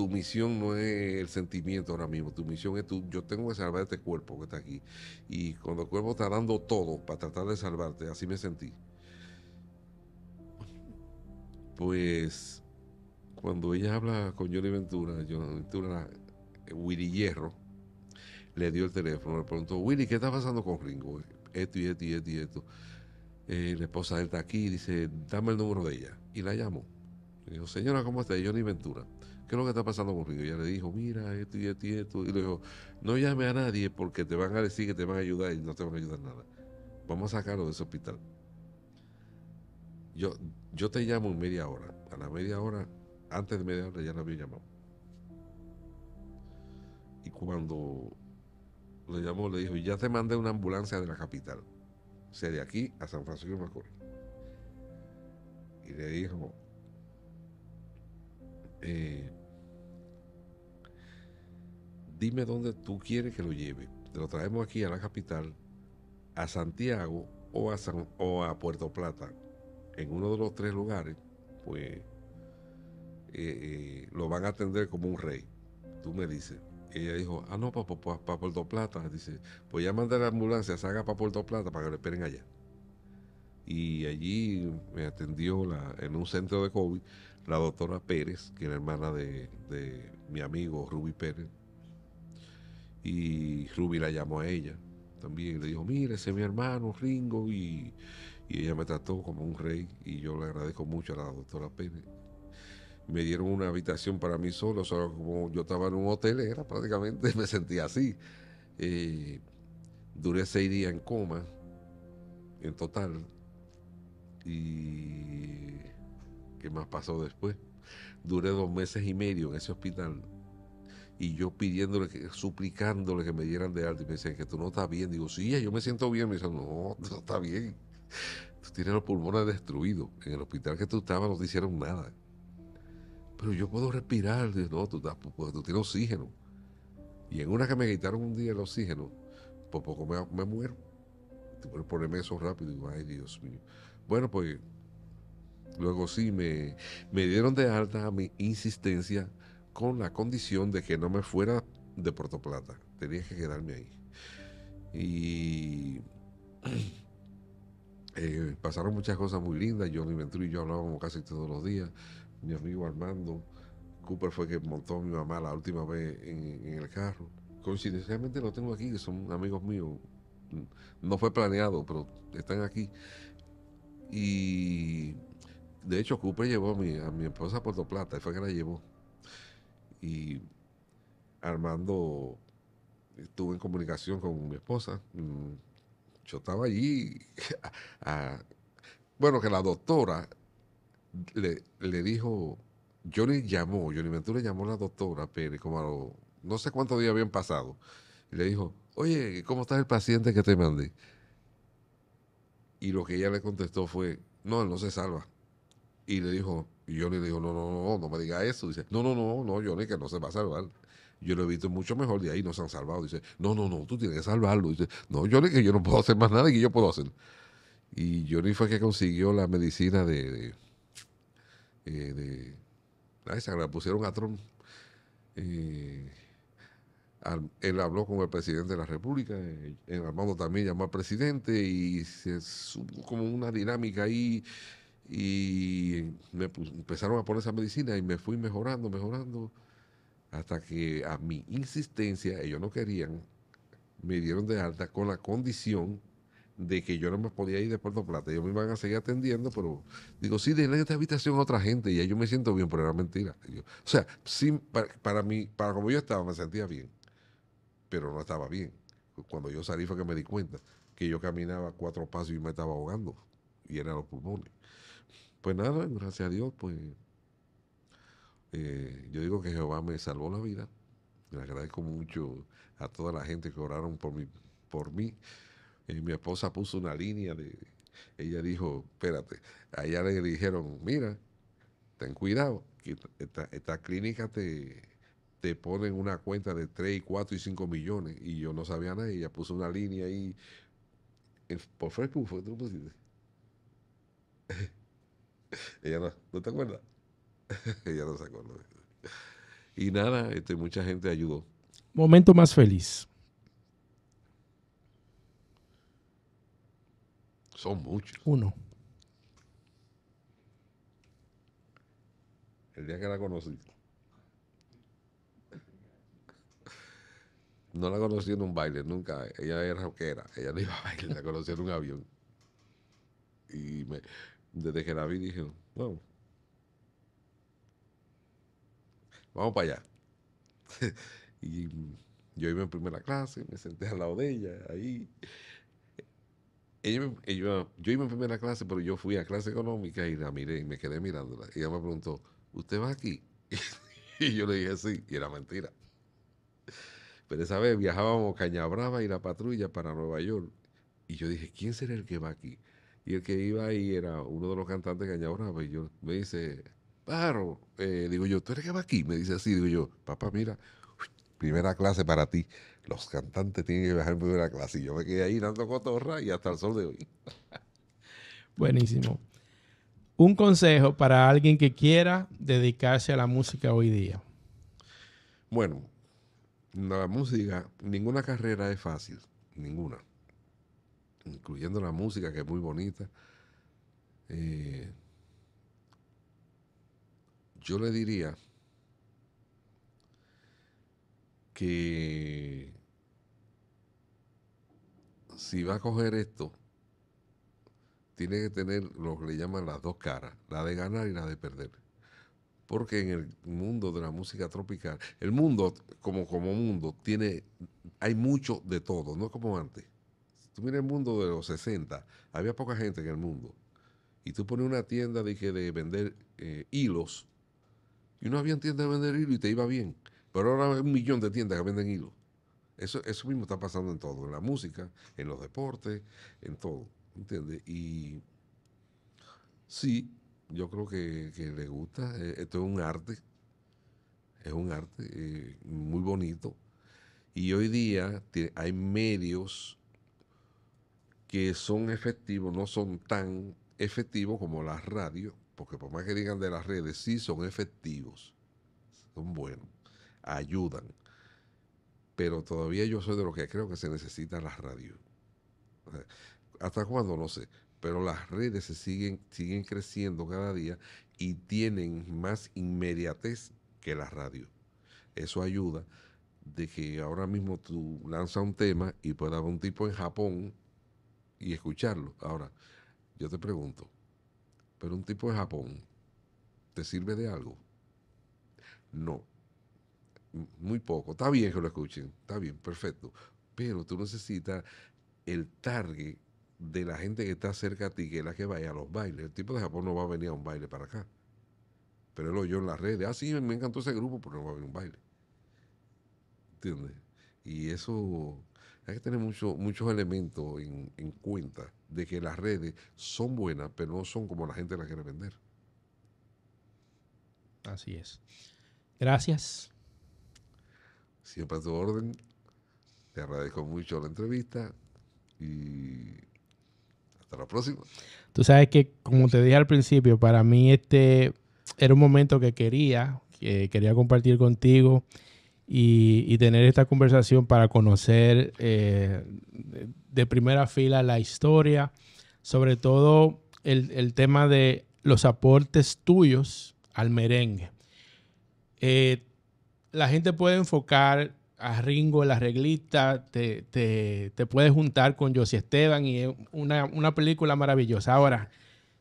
Speaker 1: tu misión no es el sentimiento ahora mismo, tu misión es tú, yo tengo que salvar este cuerpo que está aquí. Y cuando el cuerpo está dando todo para tratar de salvarte, así me sentí. Pues cuando ella habla con Johnny Ventura, Johnny Ventura, eh, Willy Hierro, le dio el teléfono, le preguntó, Willy, ¿qué está pasando con Ringo? Esto y esto y esto y esto. Eh, la esposa de está aquí, dice, dame el número de ella. Y la llamó. Le dijo, señora, ¿cómo está? Johnny Ventura. ¿qué es lo que está pasando conmigo? Y ella le dijo, mira, esto y esto y esto. Y le dijo, no llame a nadie porque te van a decir que te van a ayudar y no te van a ayudar nada. Vamos a sacarlo de ese hospital. Yo, yo te llamo en media hora. A la media hora, antes de media hora ya no había llamado. Y cuando le llamó, le dijo, ya te mandé una ambulancia de la capital. O sea, de aquí a San Francisco de Macorís. Y le dijo, eh, dime dónde tú quieres que lo lleve. Te lo traemos aquí a la capital, a Santiago o a, o Puerto Plata. En uno de los tres lugares, pues eh, eh, lo van a atender como un rey. Tú me dices. Ella dijo, ah, no, para Puerto Plata. Dice, pues ya mandé la ambulancia, salga para Puerto Plata para que lo esperen allá. Y allí me atendió en un centro de COVID la doctora Pérez, que era hermana de, mi amigo Ruby Pérez, y Ruby la llamó a ella también. Le dijo, mire, ese es mi hermano Ringo. Y, ella me trató como un rey. Y yo le agradezco mucho a la doctora Pérez. Me dieron una habitación para mí solo. O como yo estaba en un hotel, era prácticamente, me sentía así. Eh, duré seis días en coma, en total. ¿Y qué más pasó después? Duré dos meses y medio en ese hospital y yo pidiéndole, suplicándole que me dieran de alta. Y me decían que tú no estás bien. Digo, sí, yo me siento bien. Me dicen, no, no está bien. Tú tienes los pulmones destruidos. En el hospital que tú estabas no te hicieron nada. Pero yo puedo respirar. Digo, no, tú, estás, pues, tienes oxígeno. Y en una que me quitaron un día el oxígeno, por poco me, muero. Tuve ponerme eso rápido. Digo, ay, Dios mío. Bueno, pues luego sí, me, me dieron de alta a mi insistencia con la condición de que no me fuera de Puerto Plata. Tenía que quedarme ahí. Y eh, pasaron muchas cosas muy lindas. Johnny Venturi y yo hablábamos casi todos los días. Mi amigo Armando Cooper fue que montó a mi mamá la última vez en, el carro. Coincidencialmente lo tengo aquí, que son amigos míos. No fue planeado, pero están aquí. Y de hecho, Cooper llevó a mi, a mi esposa a Puerto Plata, y fue que la llevó y Armando estuvo en comunicación con mi esposa. Mm, yo estaba allí. bueno, que la doctora le, le dijo, Johnny llamó, Johnny Ventura llamó a la doctora pero como no sé cuántos días habían pasado, le dijo, oye, ¿cómo está el paciente que te mandé? Y lo que ella le contestó fue, no, no se salva. Y le dijo, y Johnny le digo, no, no, no, no me diga eso. Dice, no, no, no, no, Johnny, que no se va a salvar. Yo lo he visto mucho mejor de ahí, no se han salvado. Dice, no, no, no, tú tienes que salvarlo. Dice, no, Johnny, que yo no puedo hacer más nada que yo puedo hacer. Y Johnny fue que consiguió la medicina de. Eh, la pusieron a Trump. Eh, él habló con el presidente de la República, el eh, Armando también llamó al presidente y se supo como una dinámica ahí y me empezaron a poner esa medicina y me fui mejorando, mejorando, hasta que a mi insistencia, ellos no querían, me dieron de alta con la condición de que yo no me podía ir de Puerto Plata. Ellos me iban a seguir atendiendo, pero digo, sí, denle esta habitación a otra gente y yo me siento bien, pero era mentira. o sea, sin, para, mí, para como yo estaba, me sentía bien, pero no estaba bien. Cuando yo salí fue que me di cuenta que yo caminaba cuatro pasos y me estaba ahogando y eran los pulmones. Pues nada, gracias a Dios, pues eh, yo digo que Jehová me salvó la vida. Le agradezco mucho a toda la gente que oraron por mí. Por mí. Eh, mi esposa puso una línea de... Ella dijo, espérate, allá le dijeron, mira, ten cuidado, que esta, clínica te, te ponen una cuenta de 3, 4 y 5 millones. Y yo no sabía nada. Ella puso una línea ahí. Por Facebook, ¿tú pusiste? Ella no, ¿no te acuerdas? Ella no se acuerda. Y nada, este, mucha gente ayudó.
Speaker 2: Momento más feliz.
Speaker 1: Son muchos. Uno. El día que la conocí. No la conocí en un baile, nunca. Ella era rockera, ella no iba a bailar, la conocí en un avión. Y me, desde que la vi dije, vamos Vamos para allá. y yo iba en primera clase, me senté al lado de ella, ahí. ella, yo iba en primera clase, pero yo fui a clase económica y la miré y me quedé mirándola. Y ella me preguntó, ¿usted va aquí? y yo le dije sí, y era mentira. Pero esa vez viajábamos Cañabrava y la patrulla para Nueva York. Y yo dije, ¿quién será el que va aquí? Y el que iba ahí era uno de los cantantes que añadoraba, Y yo me dice, Paro, eh, digo yo, ¿tú eres que va aquí? Me dice así, digo yo, papá, mira, primera clase para ti. Los cantantes tienen que bajar en primera clase. Y yo me quedé ahí dando cotorra y hasta el sol de hoy.
Speaker 2: Buenísimo. Un consejo para alguien que quiera dedicarse a la música hoy día.
Speaker 1: Bueno, la música, ninguna carrera es fácil, ninguna incluyendo la música que es muy bonita. Eh, yo le diría que si va a coger esto, tiene que tener lo que le llaman las dos caras, la de ganar y la de perder. Porque en el mundo de la música tropical, el mundo como, como mundo tiene, hay mucho de todo, no como antes tú miras el mundo de los 60, había poca gente en el mundo. Y tú pones una tienda de, de vender eh, hilos, y no había tiendas de vender hilos y te iba bien. Pero ahora hay un millón de tiendas que venden hilos. Eso, eso mismo está pasando en todo, en la música, en los deportes, en todo. ¿Entiendes? Y sí, yo creo que, le gusta. E, esto es un arte, es un arte eh, muy bonito. Y hoy día hay medios que son efectivos, no son tan efectivos como las radios, porque por más que digan de las redes, sí son efectivos, son buenos, ayudan. Pero todavía yo soy de lo que creo que se necesitan las radios. ¿Hasta cuándo? No sé. Pero las redes se siguen, siguen creciendo cada día y tienen más inmediatez que las radios. Eso ayuda de que ahora mismo tú lanzas un tema y pueda haber un tipo en Japón y escucharlo. Ahora, yo te pregunto, pero un tipo de Japón, ¿te sirve de algo? No, muy poco. Está bien que lo escuchen, está bien, perfecto. Pero tú necesitas el target de la gente que está cerca a ti, que es la que vaya a los bailes. El tipo de Japón no va a venir a un baile para acá. Pero él oyó en las redes, ah, sí, me encantó ese grupo, pero no va a venir a un baile. ¿Entiendes? Y eso hay que tener mucho, muchos elementos en, en, cuenta de que las redes son buenas, pero no son como la gente las quiere vender.
Speaker 2: Así es. Gracias.
Speaker 1: Siempre a tu orden. Te agradezco mucho la entrevista y hasta la próxima.
Speaker 2: Tú sabes que, como te dije al principio, para mí este era un momento que quería, que quería compartir contigo y, tener esta conversación para conocer eh, de primera fila la historia, sobre todo el, tema de los aportes tuyos al merengue. Eh, la gente puede enfocar a Ringo, la reglita, te, te, puedes juntar con Josie Esteban y es una, película maravillosa. Ahora,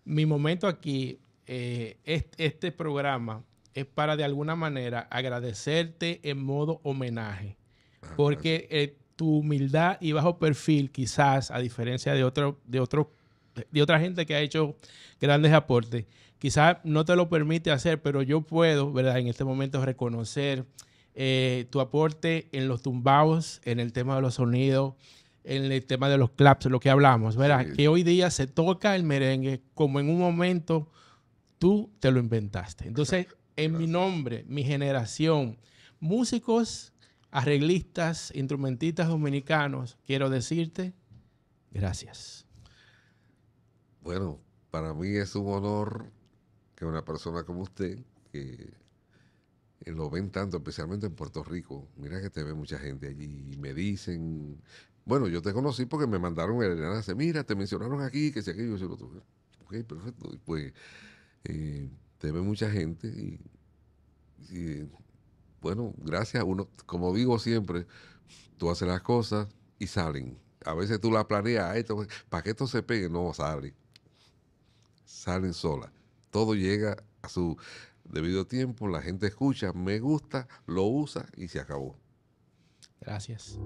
Speaker 2: mi momento aquí, eh, este, programa es para de alguna manera agradecerte en modo homenaje. Ah, Porque eh, tu humildad y bajo perfil, quizás, a diferencia de otro, de otro, de otra gente que ha hecho grandes aportes, quizás no te lo permite hacer, pero yo puedo, ¿verdad? En este momento reconocer eh, tu aporte en los tumbaos, en el tema de los sonidos, en el tema de los claps, lo que hablamos, ¿verdad? Que hoy día se toca el merengue como en un momento tú te lo inventaste. Entonces, en mi nombre, mi generación. Músicos, arreglistas, instrumentistas dominicanos, quiero decirte
Speaker 1: Gracias. Bueno, para mí es un honor que una persona como usted, que eh, lo ven tanto, especialmente en Puerto Rico, mira que te ve mucha gente allí y me dicen, bueno, yo te conocí porque me mandaron el enlace, mira, te mencionaron aquí, que si aquello, yo lo otro. Ok, perfecto. pues eh, te ve mucha gente y, bueno, gracias a uno, como digo siempre, tú haces las cosas y salen. A veces tú las planeas, para que esto se pegue, no sale. Salen solas. Todo llega a su debido tiempo, la gente escucha, me gusta, lo usa y se acabó.
Speaker 2: Gracias.